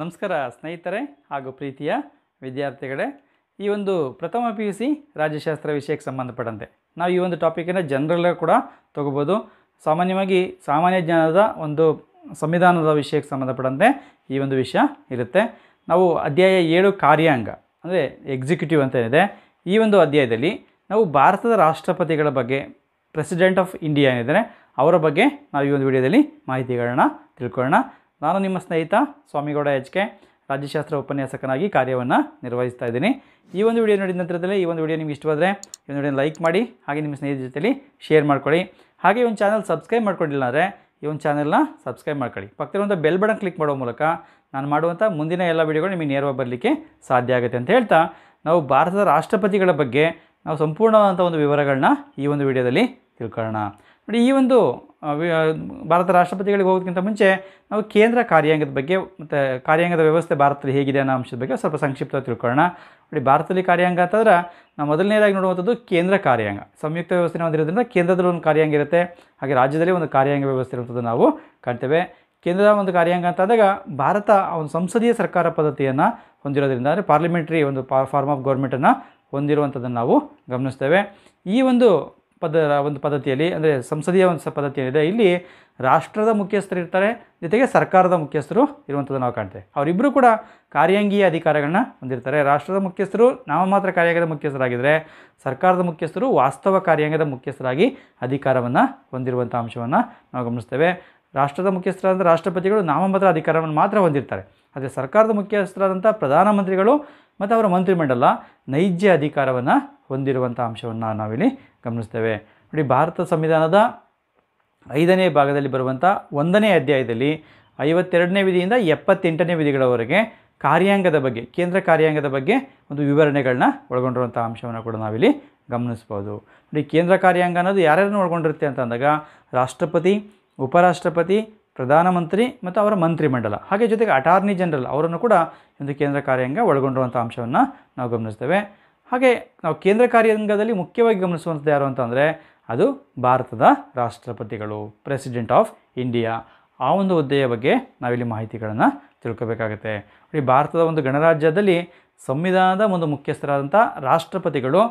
ನಮಸ್ಕಾರ ಸ್ನೇಹಿತರೆ ಹಾಗೂ ಪ್ರೀತಿಯ ವಿದ್ಯಾರ್ಥಿಗಳೇ ಈ ಒಂದು ಪ್ರಥಮ ಪಿ ಯು ಸಿ ರಾಜ್ಯಶಾಸ್ತ್ರ ವಿಷಯಕ್ಕೆ ಸಂಬಂಧಪಟ್ಟಂತೆ ನಾವು ಈ ಒಂದು ಟಾಪಿಕನ್ನು ಜನರಲ್ಲಾಗಿ ಕೂಡ ತಗೋಬೋದು ಸಾಮಾನ್ಯವಾಗಿ ಸಾಮಾನ್ಯ ಜ್ಞಾನದ ಒಂದು ಸಂವಿಧಾನದ ವಿಷಯಕ್ಕೆ ಸಂಬಂಧಪಟ್ಟಂತೆ ಈ ಒಂದು ವಿಷಯ ಇರುತ್ತೆ ನಾವು ಅಧ್ಯಾಯ ಏಳು ಕಾರ್ಯಾಂಗ ಅಂದರೆ ಎಕ್ಸಿಕ್ಯೂಟಿವ್ ಅಂತ ಏನಿದೆ ಈ ಒಂದು ಅಧ್ಯಾಯದಲ್ಲಿ ನಾವು ಭಾರತದ ರಾಷ್ಟ್ರಪತಿಗಳ ಬಗ್ಗೆ ಪ್ರೆಸಿಡೆಂಟ್ ಆಫ್ ಇಂಡಿಯಾ ಏನಿದ್ದಾರೆ ಅವರ ಬಗ್ಗೆ ನಾವು ಈ ಒಂದು ವಿಡಿಯೋದಲ್ಲಿ ಮಾಹಿತಿಗಳನ್ನ ತಿಳ್ಕೊಳ್ಳೋಣ ನಾನು ನಿಮ್ಮ ಸ್ನೇಹಿತ ಸ್ವಾಮಿಗೌಡ ಎಚ್ ಕೆ ರಾಜ್ಯಶಾಸ್ತ್ರ ಉಪನ್ಯಾಸಕನಾಗಿ ಕಾರ್ಯವನ್ನು ನಿರ್ವಹಿಸ್ತಾ ಇದ್ದೀನಿ ಈ ಒಂದು ವಿಡಿಯೋ ನೋಡಿದ ನಂತರದಲ್ಲಿ ಈ ಒಂದು ವಿಡಿಯೋ ನಿಮ್ಗೆ ಇಷ್ಟವಾದರೆ ಈ ಒಂದು ವಿಡಿಯೋನ ಲೈಕ್ ಮಾಡಿ ಹಾಗೆ ನಿಮ್ಮ ಸ್ನೇಹಿತರ ಜೊತೆಯಲ್ಲಿ ಶೇರ್ ಮಾಡ್ಕೊಳ್ಳಿ ಹಾಗೆ ಒಂದು ಚಾನಲ್ ಸಬ್ಸ್ಕ್ರೈಬ್ ಮಾಡ್ಕೊಂಡಿಲ್ಲ ಅಂದರೆ ಈ ಒಂದು ಚಾನಲ್ನ ಸಬ್ಸ್ಕ್ರೈಬ್ ಮಾಡ್ಕೊಳ್ಳಿ ಒಂದು ಬೆಲ್ ಬಟನ್ ಕ್ಲಿಕ್ ಮಾಡೋ ಮೂಲಕ ನಾನು ಮಾಡುವಂಥ ಮುಂದಿನ ಎಲ್ಲ ವಿಡಿಯೋಗಳು ನಿಮಗೆ ನೇರವಾಗಿ ಬರಲಿಕ್ಕೆ ಸಾಧ್ಯ ಆಗುತ್ತೆ ಅಂತ ಹೇಳ್ತಾ ನಾವು ಭಾರತದ ರಾಷ್ಟ್ರಪತಿಗಳ ಬಗ್ಗೆ ನಾವು ಸಂಪೂರ್ಣವಾದಂಥ ಒಂದು ವಿವರಗಳನ್ನ ಈ ಒಂದು ವಿಡಿಯೋದಲ್ಲಿ ತಿಳ್ಕೊಳ್ಳೋಣ ನೋಡಿ ಈ ಒಂದು ಭಾರತ ರಾಷ್ಟ್ರಪತಿಗಳಿಗೆ ಹೋಗೋದಕ್ಕಿಂತ ಮುಂಚೆ ನಾವು ಕೇಂದ್ರ ಕಾರ್ಯಾಂಗದ ಬಗ್ಗೆ ಮತ್ತು ಕಾರ್ಯಾಂಗದ ವ್ಯವಸ್ಥೆ ಭಾರತದಲ್ಲಿ ಹೇಗಿದೆ ಅನ್ನೋ ಅಂಶದ ಬಗ್ಗೆ ಸ್ವಲ್ಪ ಸಂಕ್ಷಿಪ್ತ ತಿಳ್ಕೊಳ್ಳೋಣ ನೋಡಿ ಭಾರತದಲ್ಲಿ ಕಾರ್ಯಾಂಗ ಅಂತಂದ್ರೆ ನಾವು ಮೊದಲನೇದಾಗಿ ನೋಡುವಂಥದ್ದು ಕೇಂದ್ರ ಕಾರ್ಯಾಂಗ ಸಂಯುಕ್ತ ವ್ಯವಸ್ಥೆ ಹೊಂದಿರೋದ್ರಿಂದ ಕೇಂದ್ರದಲ್ಲಿ ಒಂದು ಕಾರ್ಯಾಂಗ ಇರುತ್ತೆ ಹಾಗೆ ರಾಜ್ಯದಲ್ಲಿ ಒಂದು ಕಾರ್ಯಾಂಗ ವ್ಯವಸ್ಥೆ ಇರುವಂಥದ್ದು ನಾವು ಕಾಣ್ತೇವೆ ಕೇಂದ್ರದ ಒಂದು ಕಾರ್ಯಾಂಗ ಅಂತ ಭಾರತ ಒಂದು ಸಂಸದೀಯ ಸರ್ಕಾರ ಪದ್ಧತಿಯನ್ನು ಹೊಂದಿರೋದ್ರಿಂದ ಅಂದರೆ ಪಾರ್ಲಿಮೆಂಟ್ರಿ ಒಂದು ಫಾರ್ಮ್ ಆಫ್ ಗೌರ್ಮೆಂಟನ್ನು ಹೊಂದಿರುವಂಥದ್ದನ್ನು ನಾವು ಗಮನಿಸ್ತೇವೆ ಈ ಒಂದು ಪದ ಒಂದು ಪದ್ಧತಿಯಲ್ಲಿ ಅಂದರೆ ಸಂಸದೀಯ ಒಂದು ಇದೆ ಇಲ್ಲಿ ರಾಷ್ಟ್ರದ ಮುಖ್ಯಸ್ಥರು ಇರ್ತಾರೆ ಜೊತೆಗೆ ಸರ್ಕಾರದ ಮುಖ್ಯಸ್ಥರು ಇರುವಂಥದ್ದು ನಾವು ಕಾಣ್ತೇವೆ ಅವರಿಬ್ಬರೂ ಕೂಡ ಕಾರ್ಯಾಂಗೀಯ ಅಧಿಕಾರಗಳನ್ನ ಹೊಂದಿರ್ತಾರೆ ರಾಷ್ಟ್ರದ ಮುಖ್ಯಸ್ಥರು ನಾಮಮಾತ್ರ ಕಾರ್ಯಾಂಗದ ಮುಖ್ಯಸ್ಥರಾಗಿದ್ದರೆ ಸರ್ಕಾರದ ಮುಖ್ಯಸ್ಥರು ವಾಸ್ತವ ಕಾರ್ಯಾಂಗದ ಮುಖ್ಯಸ್ಥರಾಗಿ ಅಧಿಕಾರವನ್ನು ಹೊಂದಿರುವಂಥ ಅಂಶವನ್ನು ನಾವು ಗಮನಿಸ್ತೇವೆ ರಾಷ್ಟ್ರದ ಮುಖ್ಯಸ್ಥರಾದಂಥ ರಾಷ್ಟ್ರಪತಿಗಳು ನಾಮಮಾತ್ರ ಅಧಿಕಾರವನ್ನು ಮಾತ್ರ ಹೊಂದಿರ್ತಾರೆ ಆದರೆ ಸರ್ಕಾರದ ಮುಖ್ಯಸ್ಥರಾದಂಥ ಪ್ರಧಾನಮಂತ್ರಿಗಳು ಮತ್ತು ಅವರ ಮಂತ್ರಿಮಂಡಲ ನೈಜ ಅಧಿಕಾರವನ್ನು ಹೊಂದಿರುವಂಥ ಅಂಶವನ್ನು ನಾವಿಲ್ಲಿ ಗಮನಿಸ್ತೇವೆ ನೋಡಿ ಭಾರತ ಸಂವಿಧಾನದ ಐದನೇ ಭಾಗದಲ್ಲಿ ಬರುವಂಥ ಒಂದನೇ ಅಧ್ಯಾಯದಲ್ಲಿ ಐವತ್ತೆರಡನೇ ವಿಧಿಯಿಂದ ಎಪ್ಪತ್ತೆಂಟನೇ ವಿಧಿಗಳವರೆಗೆ ಕಾರ್ಯಾಂಗದ ಬಗ್ಗೆ ಕೇಂದ್ರ ಕಾರ್ಯಾಂಗದ ಬಗ್ಗೆ ಒಂದು ವಿವರಣೆಗಳನ್ನ ಒಳಗೊಂಡಿರುವಂಥ ಅಂಶವನ್ನು ಕೂಡ ನಾವಿಲ್ಲಿ ಗಮನಿಸ್ಬೋದು ನೋಡಿ ಕೇಂದ್ರ ಕಾರ್ಯಾಂಗ ಅನ್ನೋದು ಯಾರ್ಯಾರನ್ನು ಒಳಗೊಂಡಿರುತ್ತೆ ಅಂತ ಅಂದಾಗ ರಾಷ್ಟ್ರಪತಿ ಉಪರಾಷ್ಟ್ರಪತಿ ಪ್ರಧಾನಮಂತ್ರಿ ಮತ್ತು ಅವರ ಮಂತ್ರಿಮಂಡಲ ಹಾಗೆ ಜೊತೆಗೆ ಅಟಾರ್ನಿ ಜನರಲ್ ಅವರನ್ನು ಕೂಡ ಒಂದು ಕೇಂದ್ರ ಕಾರ್ಯಾಂಗ ಒಳಗೊಂಡಿರುವಂಥ ಅಂಶವನ್ನು ನಾವು ಗಮನಿಸ್ತೇವೆ ಹಾಗೆ ನಾವು ಕೇಂದ್ರ ಕಾರ್ಯಾಂಗದಲ್ಲಿ ಮುಖ್ಯವಾಗಿ ಗಮನಿಸುವಂಥದ್ದು ಯಾರು ಅಂತಂದರೆ ಅದು ಭಾರತದ ರಾಷ್ಟ್ರಪತಿಗಳು ಪ್ರೆಸಿಡೆಂಟ್ ಆಫ್ ಇಂಡಿಯಾ ಆ ಒಂದು ಹುದ್ದೆಯ ಬಗ್ಗೆ ನಾವಿಲ್ಲಿ ಮಾಹಿತಿಗಳನ್ನು ತಿಳ್ಕೊಬೇಕಾಗುತ್ತೆ ನೋಡಿ ಭಾರತದ ಒಂದು ಗಣರಾಜ್ಯದಲ್ಲಿ ಸಂವಿಧಾನದ ಒಂದು ಮುಖ್ಯಸ್ಥರಾದಂಥ ರಾಷ್ಟ್ರಪತಿಗಳು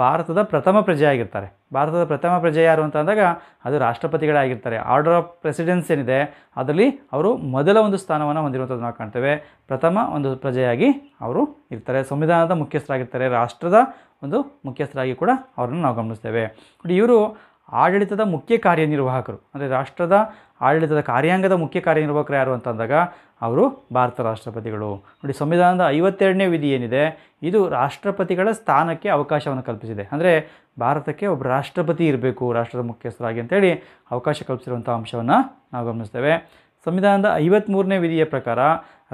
ಭಾರತದ ಪ್ರಥಮ ಪ್ರಜೆಯಾಗಿರ್ತಾರೆ ಭಾರತದ ಪ್ರಥಮ ಪ್ರಜೆ ಯಾರು ಅಂತ ಅಂದಾಗ ಅದು ರಾಷ್ಟ್ರಪತಿಗಳಾಗಿರ್ತಾರೆ ಆಗಿರ್ತಾರೆ ಆರ್ಡರ್ ಆಫ್ ಪ್ರೆಸಿಡೆನ್ಸ್ ಏನಿದೆ ಅದರಲ್ಲಿ ಅವರು ಮೊದಲ ಒಂದು ಸ್ಥಾನವನ್ನು ಹೊಂದಿರುವಂಥದ್ದು ನಾವು ಕಾಣ್ತೇವೆ ಪ್ರಥಮ ಒಂದು ಪ್ರಜೆಯಾಗಿ ಅವರು ಇರ್ತಾರೆ ಸಂವಿಧಾನದ ಮುಖ್ಯಸ್ಥರಾಗಿರ್ತಾರೆ ರಾಷ್ಟ್ರದ ಒಂದು ಮುಖ್ಯಸ್ಥರಾಗಿ ಕೂಡ ಅವರನ್ನು ನಾವು ಗಮನಿಸ್ತೇವೆ ನೋಡಿ ಇವರು ಆಡಳಿತದ ಮುಖ್ಯ ಕಾರ್ಯನಿರ್ವಾಹಕರು ಅಂದರೆ ರಾಷ್ಟ್ರದ ಆಡಳಿತದ ಕಾರ್ಯಾಂಗದ ಮುಖ್ಯ ಕಾರ್ಯನಿರ್ವಾಹಕರು ಯಾರು ಅಂತಂದಾಗ ಅವರು ಭಾರತ ರಾಷ್ಟ್ರಪತಿಗಳು ನೋಡಿ ಸಂವಿಧಾನದ ಐವತ್ತೆರಡನೇ ವಿಧಿ ಏನಿದೆ ಇದು ರಾಷ್ಟ್ರಪತಿಗಳ ಸ್ಥಾನಕ್ಕೆ ಅವಕಾಶವನ್ನು ಕಲ್ಪಿಸಿದೆ ಅಂದರೆ ಭಾರತಕ್ಕೆ ಒಬ್ಬ ರಾಷ್ಟ್ರಪತಿ ಇರಬೇಕು ರಾಷ್ಟ್ರದ ಮುಖ್ಯಸ್ಥರಾಗಿ ಅಂತೇಳಿ ಅವಕಾಶ ಕಲ್ಪಿಸಿರುವಂಥ ಅಂಶವನ್ನು ನಾವು ಗಮನಿಸ್ತೇವೆ ಸಂವಿಧಾನದ ಐವತ್ತ್ಮೂರನೇ ವಿಧಿಯ ಪ್ರಕಾರ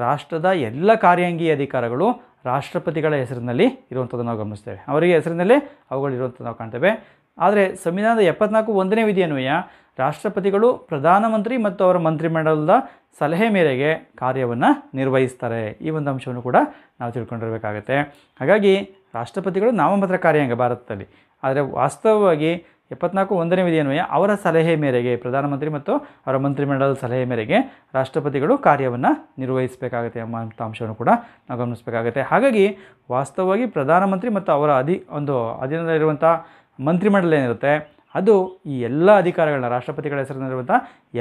ರಾಷ್ಟ್ರದ ಎಲ್ಲ ಕಾರ್ಯಾಂಗೀಯ ಅಧಿಕಾರಗಳು ರಾಷ್ಟ್ರಪತಿಗಳ ಹೆಸರಿನಲ್ಲಿ ಇರುವಂಥದ್ದನ್ನು ನಾವು ಗಮನಿಸ್ತೇವೆ ಅವರಿಗೆ ಹೆಸರಿನಲ್ಲೇ ಅವುಗಳಿರುವಂಥದ್ದು ನಾವು ಕಾಣ್ತೇವೆ ಆದರೆ ಸಂವಿಧಾನದ ಎಪ್ಪತ್ನಾಲ್ಕು ಒಂದನೇ ವಿಧಿ ಅನ್ವಯ ರಾಷ್ಟ್ರಪತಿಗಳು ಪ್ರಧಾನಮಂತ್ರಿ ಮತ್ತು ಅವರ ಮಂತ್ರಿಮಂಡಲದ ಸಲಹೆ ಮೇರೆಗೆ ಕಾರ್ಯವನ್ನು ನಿರ್ವಹಿಸ್ತಾರೆ ಈ ಒಂದು ಅಂಶವನ್ನು ಕೂಡ ನಾವು ತಿಳ್ಕೊಂಡಿರಬೇಕಾಗತ್ತೆ ಹಾಗಾಗಿ ರಾಷ್ಟ್ರಪತಿಗಳು ಕಾರ್ಯ ಕಾರ್ಯಾಂಗ ಭಾರತದಲ್ಲಿ ಆದರೆ ವಾಸ್ತವವಾಗಿ ಎಪ್ಪತ್ನಾಲ್ಕು ಒಂದನೇ ವಿಧಿಯನ್ವಯ ಅವರ ಸಲಹೆ ಮೇರೆಗೆ ಪ್ರಧಾನಮಂತ್ರಿ ಮತ್ತು ಅವರ ಮಂತ್ರಿಮಂಡಲದ ಸಲಹೆ ಮೇರೆಗೆ ರಾಷ್ಟ್ರಪತಿಗಳು ಕಾರ್ಯವನ್ನು ನಿರ್ವಹಿಸಬೇಕಾಗುತ್ತೆ ಎಂಬಂಥ ಅಂಶವನ್ನು ಕೂಡ ನಾವು ಗಮನಿಸಬೇಕಾಗುತ್ತೆ ಹಾಗಾಗಿ ವಾಸ್ತವವಾಗಿ ಪ್ರಧಾನಮಂತ್ರಿ ಮತ್ತು ಅವರ ಅಧಿ ಒಂದು ಅಧೀನದಲ್ಲಿರುವಂಥ ಮಂತ್ರಿಮಂಡಲ ಏನಿರುತ್ತೆ ಅದು ಈ ಎಲ್ಲ ಅಧಿಕಾರಗಳನ್ನ ರಾಷ್ಟ್ರಪತಿಗಳ ಹೆಸರಿನಲ್ಲಿರುವಂಥ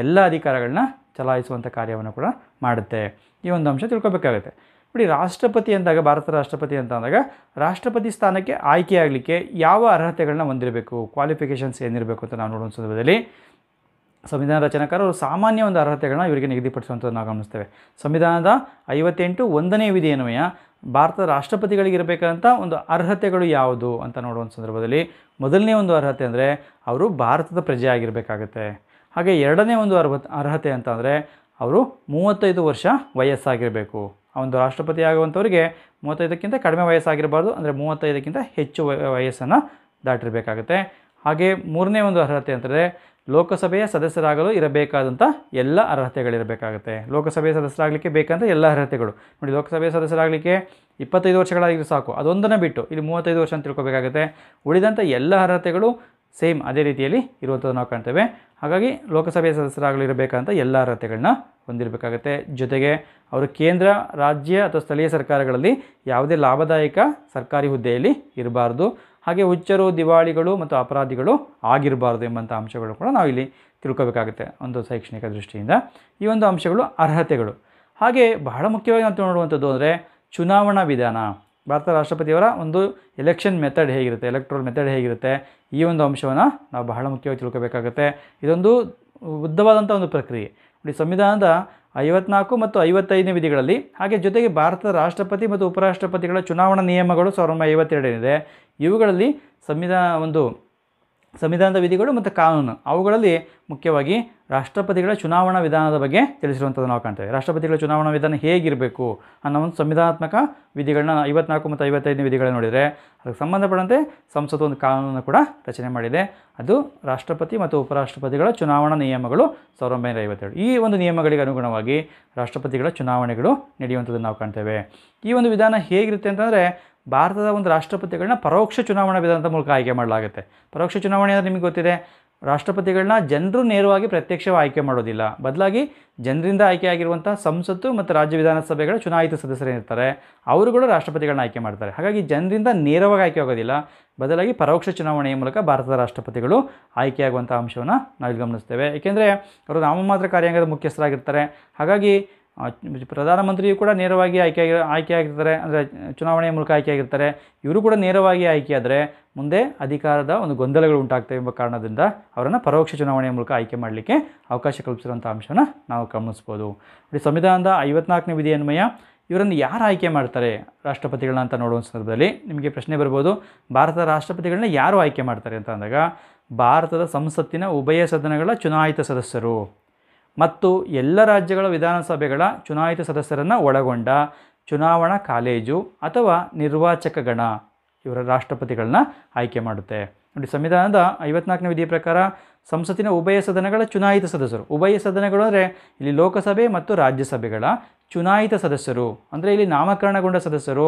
ಎಲ್ಲ ಅಧಿಕಾರಗಳನ್ನ ಚಲಾಯಿಸುವಂಥ ಕಾರ್ಯವನ್ನು ಕೂಡ ಮಾಡುತ್ತೆ ಈ ಒಂದು ಅಂಶ ತಿಳ್ಕೊಬೇಕಾಗುತ್ತೆ ನೋಡಿ ರಾಷ್ಟ್ರಪತಿ ಅಂದಾಗ ಭಾರತದ ರಾಷ್ಟ್ರಪತಿ ಅಂತ ಅಂದಾಗ ರಾಷ್ಟ್ರಪತಿ ಸ್ಥಾನಕ್ಕೆ ಆಯ್ಕೆಯಾಗಲಿಕ್ಕೆ ಯಾವ ಅರ್ಹತೆಗಳನ್ನ ಹೊಂದಿರಬೇಕು ಕ್ವಾಲಿಫಿಕೇಷನ್ಸ್ ಏನಿರಬೇಕು ಅಂತ ನಾವು ನೋಡುವ ಸಂದರ್ಭದಲ್ಲಿ ಸಂವಿಧಾನ ರಚನಾಕಾರರು ಸಾಮಾನ್ಯ ಒಂದು ಅರ್ಹತೆಗಳನ್ನ ಇವರಿಗೆ ನಿಗದಿಪಡಿಸುವಂಥದ್ದು ನಾವು ಗಮನಿಸ್ತೇವೆ ಸಂವಿಧಾನದ ಐವತ್ತೆಂಟು ಒಂದನೇ ವಿಧಿಯನ್ವಯ ಭಾರತದ ರಾಷ್ಟ್ರಪತಿಗಳಿಗಿರಬೇಕಂತ ಒಂದು ಅರ್ಹತೆಗಳು ಯಾವುದು ಅಂತ ನೋಡುವಂಥ ಸಂದರ್ಭದಲ್ಲಿ ಮೊದಲನೇ ಒಂದು ಅರ್ಹತೆ ಅಂದರೆ ಅವರು ಭಾರತದ ಪ್ರಜೆ ಆಗಿರಬೇಕಾಗತ್ತೆ ಹಾಗೆ ಎರಡನೇ ಒಂದು ಅರ್ಹ ಅರ್ಹತೆ ಅಂತ ಅಂದರೆ ಅವರು ಮೂವತ್ತೈದು ವರ್ಷ ವಯಸ್ಸಾಗಿರಬೇಕು ಆ ಒಂದು ರಾಷ್ಟ್ರಪತಿ ಆಗುವಂಥವ್ರಿಗೆ ಮೂವತ್ತೈದಕ್ಕಿಂತ ಕಡಿಮೆ ವಯಸ್ಸಾಗಿರಬಾರ್ದು ಅಂದರೆ ಮೂವತ್ತೈದಕ್ಕಿಂತ ಹೆಚ್ಚು ವಯಸ್ಸನ್ನು ದಾಟಿರಬೇಕಾಗತ್ತೆ ಹಾಗೆ ಮೂರನೇ ಒಂದು ಅರ್ಹತೆ ಅಂತಂದರೆ ಲೋಕಸಭೆಯ ಸದಸ್ಯರಾಗಲು ಇರಬೇಕಾದಂಥ ಎಲ್ಲ ಅರ್ಹತೆಗಳಿರಬೇಕಾಗುತ್ತೆ ಲೋಕಸಭೆಯ ಸದಸ್ಯರಾಗಲಿಕ್ಕೆ ಬೇಕಂತ ಎಲ್ಲ ಅರ್ಹತೆಗಳು ನೋಡಿ ಲೋಕಸಭೆಯ ಸದಸ್ಯರಾಗಲಿಕ್ಕೆ ಇಪ್ಪತ್ತೈದು ವರ್ಷಗಳಾಗಿದ್ದರೆ ಸಾಕು ಅದೊಂದನ್ನು ಬಿಟ್ಟು ಇಲ್ಲಿ ಮೂವತ್ತೈದು ವರ್ಷ ಅಂತ ತಿಳ್ಕೊಬೇಕಾಗುತ್ತೆ ಉಳಿದಂಥ ಎಲ್ಲ ಅರ್ಹತೆಗಳು ಸೇಮ್ ಅದೇ ರೀತಿಯಲ್ಲಿ ಇರುವಂಥದ್ದು ನಾವು ಕಾಣ್ತೇವೆ ಹಾಗಾಗಿ ಲೋಕಸಭೆಯ ಇರಬೇಕಂತ ಎಲ್ಲ ಅರ್ಹತೆಗಳನ್ನ ಹೊಂದಿರಬೇಕಾಗುತ್ತೆ ಜೊತೆಗೆ ಅವರು ಕೇಂದ್ರ ರಾಜ್ಯ ಅಥವಾ ಸ್ಥಳೀಯ ಸರ್ಕಾರಗಳಲ್ಲಿ ಯಾವುದೇ ಲಾಭದಾಯಕ ಸರ್ಕಾರಿ ಹುದ್ದೆಯಲ್ಲಿ ಇರಬಾರ್ದು ಹಾಗೆ ಹುಚ್ಚರು ದಿವಾಳಿಗಳು ಮತ್ತು ಅಪರಾಧಿಗಳು ಆಗಿರಬಾರ್ದು ಎಂಬಂಥ ಅಂಶಗಳು ಕೂಡ ನಾವು ಇಲ್ಲಿ ತಿಳ್ಕೋಬೇಕಾಗುತ್ತೆ ಒಂದು ಶೈಕ್ಷಣಿಕ ದೃಷ್ಟಿಯಿಂದ ಈ ಒಂದು ಅಂಶಗಳು ಅರ್ಹತೆಗಳು ಹಾಗೆ ಬಹಳ ಮುಖ್ಯವಾಗಿ ನಾವು ನೋಡುವಂಥದ್ದು ಅಂದರೆ ಚುನಾವಣಾ ವಿಧಾನ ಭಾರತ ರಾಷ್ಟ್ರಪತಿಯವರ ಒಂದು ಎಲೆಕ್ಷನ್ ಮೆಥಡ್ ಹೇಗಿರುತ್ತೆ ಎಲೆಕ್ಟ್ರಲ್ ಮೆಥಡ್ ಹೇಗಿರುತ್ತೆ ಈ ಒಂದು ಅಂಶವನ್ನು ನಾವು ಬಹಳ ಮುಖ್ಯವಾಗಿ ತಿಳ್ಕೋಬೇಕಾಗುತ್ತೆ ಇದೊಂದು ಉದ್ದವಾದಂಥ ಒಂದು ಪ್ರಕ್ರಿಯೆ ನೋಡಿ ಸಂವಿಧಾನದ ಐವತ್ನಾಲ್ಕು ಮತ್ತು ಐವತ್ತೈದನೇ ವಿಧಿಗಳಲ್ಲಿ ಹಾಗೆ ಜೊತೆಗೆ ಭಾರತದ ರಾಷ್ಟ್ರಪತಿ ಮತ್ತು ಉಪರಾಷ್ಟ್ರಪತಿಗಳ ಚುನಾವಣಾ ನಿಯಮಗಳು ಸಾವಿರದ ಒಂಬೈನೂರ ಐವತ್ತೆರಡೇನಿದೆ ಇವುಗಳಲ್ಲಿ ಸಂವಿಧಾನ ಒಂದು ಸಂವಿಧಾನದ ವಿಧಿಗಳು ಮತ್ತು ಕಾನೂನು ಅವುಗಳಲ್ಲಿ ಮುಖ್ಯವಾಗಿ ರಾಷ್ಟ್ರಪತಿಗಳ ಚುನಾವಣಾ ವಿಧಾನದ ಬಗ್ಗೆ ತಿಳಿಸಿರುವಂಥದ್ದು ನಾವು ಕಾಣ್ತೇವೆ ರಾಷ್ಟ್ರಪತಿಗಳ ಚುನಾವಣಾ ವಿಧಾನ ಹೇಗಿರಬೇಕು ಅನ್ನೋ ಒಂದು ಸಂವಿಧಾನಾತ್ಮಕ ವಿಧಿಗಳನ್ನ ಐವತ್ನಾಲ್ಕು ಮತ್ತು ಐವತ್ತೈದನೇ ವಿಧಿಗಳನ್ನ ನೋಡಿದರೆ ಅದಕ್ಕೆ ಸಂಬಂಧಪಟ್ಟಂತೆ ಸಂಸತ್ತು ಒಂದು ಕಾನೂನನ್ನು ಕೂಡ ರಚನೆ ಮಾಡಿದೆ ಅದು ರಾಷ್ಟ್ರಪತಿ ಮತ್ತು ಉಪರಾಷ್ಟ್ರಪತಿಗಳ ಚುನಾವಣಾ ನಿಯಮಗಳು ಸಾವಿರದ ಒಂಬೈನೂರ ಐವತ್ತೆರಡು ಈ ಒಂದು ನಿಯಮಗಳಿಗೆ ಅನುಗುಣವಾಗಿ ರಾಷ್ಟ್ರಪತಿಗಳ ಚುನಾವಣೆಗಳು ನಡೆಯುವಂಥದ್ದನ್ನು ನಾವು ಕಾಣ್ತೇವೆ ಈ ಒಂದು ವಿಧಾನ ಹೇಗಿರುತ್ತೆ ಅಂತಂದರೆ ಭಾರತದ ಒಂದು ರಾಷ್ಟ್ರಪತಿಗಳನ್ನ ಪರೋಕ್ಷ ಚುನಾವಣಾ ವಿಧಾನದ ಮೂಲಕ ಆಯ್ಕೆ ಮಾಡಲಾಗುತ್ತೆ ಪರೋಕ್ಷ ಚುನಾವಣೆ ಅಂದರೆ ನಿಮಗೆ ಗೊತ್ತಿದೆ ರಾಷ್ಟ್ರಪತಿಗಳನ್ನ ಜನರು ನೇರವಾಗಿ ಪ್ರತ್ಯಕ್ಷವಾಗಿ ಆಯ್ಕೆ ಮಾಡೋದಿಲ್ಲ ಬದಲಾಗಿ ಜನರಿಂದ ಆಯ್ಕೆಯಾಗಿರುವಂಥ ಸಂಸತ್ತು ಮತ್ತು ರಾಜ್ಯ ವಿಧಾನಸಭೆಗಳ ಚುನಾಯಿತ ಸದಸ್ಯರೇನಿರ್ತಾರೆ ಅವರುಗಳು ರಾಷ್ಟ್ರಪತಿಗಳನ್ನ ಆಯ್ಕೆ ಮಾಡ್ತಾರೆ ಹಾಗಾಗಿ ಜನರಿಂದ ನೇರವಾಗಿ ಆಯ್ಕೆ ಆಗೋದಿಲ್ಲ ಬದಲಾಗಿ ಪರೋಕ್ಷ ಚುನಾವಣೆಯ ಮೂಲಕ ಭಾರತದ ರಾಷ್ಟ್ರಪತಿಗಳು ಆಯ್ಕೆಯಾಗುವಂಥ ಅಂಶವನ್ನು ನಾವು ಗಮನಿಸ್ತೇವೆ ಏಕೆಂದರೆ ಅವರು ನಾಮಮಾತ್ರ ಕಾರ್ಯಾಂಗದ ಮುಖ್ಯಸ್ಥರಾಗಿರ್ತಾರೆ ಹಾಗಾಗಿ ಪ್ರಧಾನಮಂತ್ರಿಯು ಕೂಡ ನೇರವಾಗಿ ಆಯ್ಕೆಯಾಗಿ ಆಗಿರ್ತಾರೆ ಅಂದರೆ ಚುನಾವಣೆಯ ಮೂಲಕ ಆಯ್ಕೆ ಆಗಿರ್ತಾರೆ ಇವರು ಕೂಡ ನೇರವಾಗಿ ಆಯ್ಕೆಯಾದರೆ ಮುಂದೆ ಅಧಿಕಾರದ ಒಂದು ಗೊಂದಲಗಳು ಉಂಟಾಗ್ತವೆ ಎಂಬ ಕಾರಣದಿಂದ ಅವರನ್ನು ಪರೋಕ್ಷ ಚುನಾವಣೆಯ ಮೂಲಕ ಆಯ್ಕೆ ಮಾಡಲಿಕ್ಕೆ ಅವಕಾಶ ಕಲ್ಪಿಸಿರುವಂಥ ಅಂಶನ ನಾವು ಗಮನಿಸ್ಬೋದು ನೋಡಿ ಸಂವಿಧಾನದ ಐವತ್ನಾಲ್ಕನೇ ವಿಧಿಯನ್ವಯ ಇವರನ್ನು ಯಾರು ಆಯ್ಕೆ ಮಾಡ್ತಾರೆ ರಾಷ್ಟ್ರಪತಿಗಳನ್ನ ಅಂತ ನೋಡುವ ಸಂದರ್ಭದಲ್ಲಿ ನಿಮಗೆ ಪ್ರಶ್ನೆ ಬರ್ಬೋದು ಭಾರತದ ರಾಷ್ಟ್ರಪತಿಗಳನ್ನ ಯಾರು ಆಯ್ಕೆ ಮಾಡ್ತಾರೆ ಅಂತ ಅಂದಾಗ ಭಾರತದ ಸಂಸತ್ತಿನ ಉಭಯ ಸದನಗಳ ಚುನಾಯಿತ ಸದಸ್ಯರು ಮತ್ತು ಎಲ್ಲ ರಾಜ್ಯಗಳ ವಿಧಾನಸಭೆಗಳ ಚುನಾಯಿತ ಸದಸ್ಯರನ್ನು ಒಳಗೊಂಡ ಚುನಾವಣಾ ಕಾಲೇಜು ಅಥವಾ ನಿರ್ವಾಚಕ ಗಣ ಇವರ ರಾಷ್ಟ್ರಪತಿಗಳನ್ನ ಆಯ್ಕೆ ಮಾಡುತ್ತೆ ನೋಡಿ ಸಂವಿಧಾನದ ಐವತ್ನಾಲ್ಕನೇ ವಿಧಿಯ ಪ್ರಕಾರ ಸಂಸತ್ತಿನ ಉಭಯ ಸದನಗಳ ಚುನಾಯಿತ ಸದಸ್ಯರು ಉಭಯ ಸದನಗಳು ಅಂದರೆ ಇಲ್ಲಿ ಲೋಕಸಭೆ ಮತ್ತು ರಾಜ್ಯಸಭೆಗಳ ಚುನಾಯಿತ ಸದಸ್ಯರು ಅಂದರೆ ಇಲ್ಲಿ ನಾಮಕರಣಗೊಂಡ ಸದಸ್ಯರು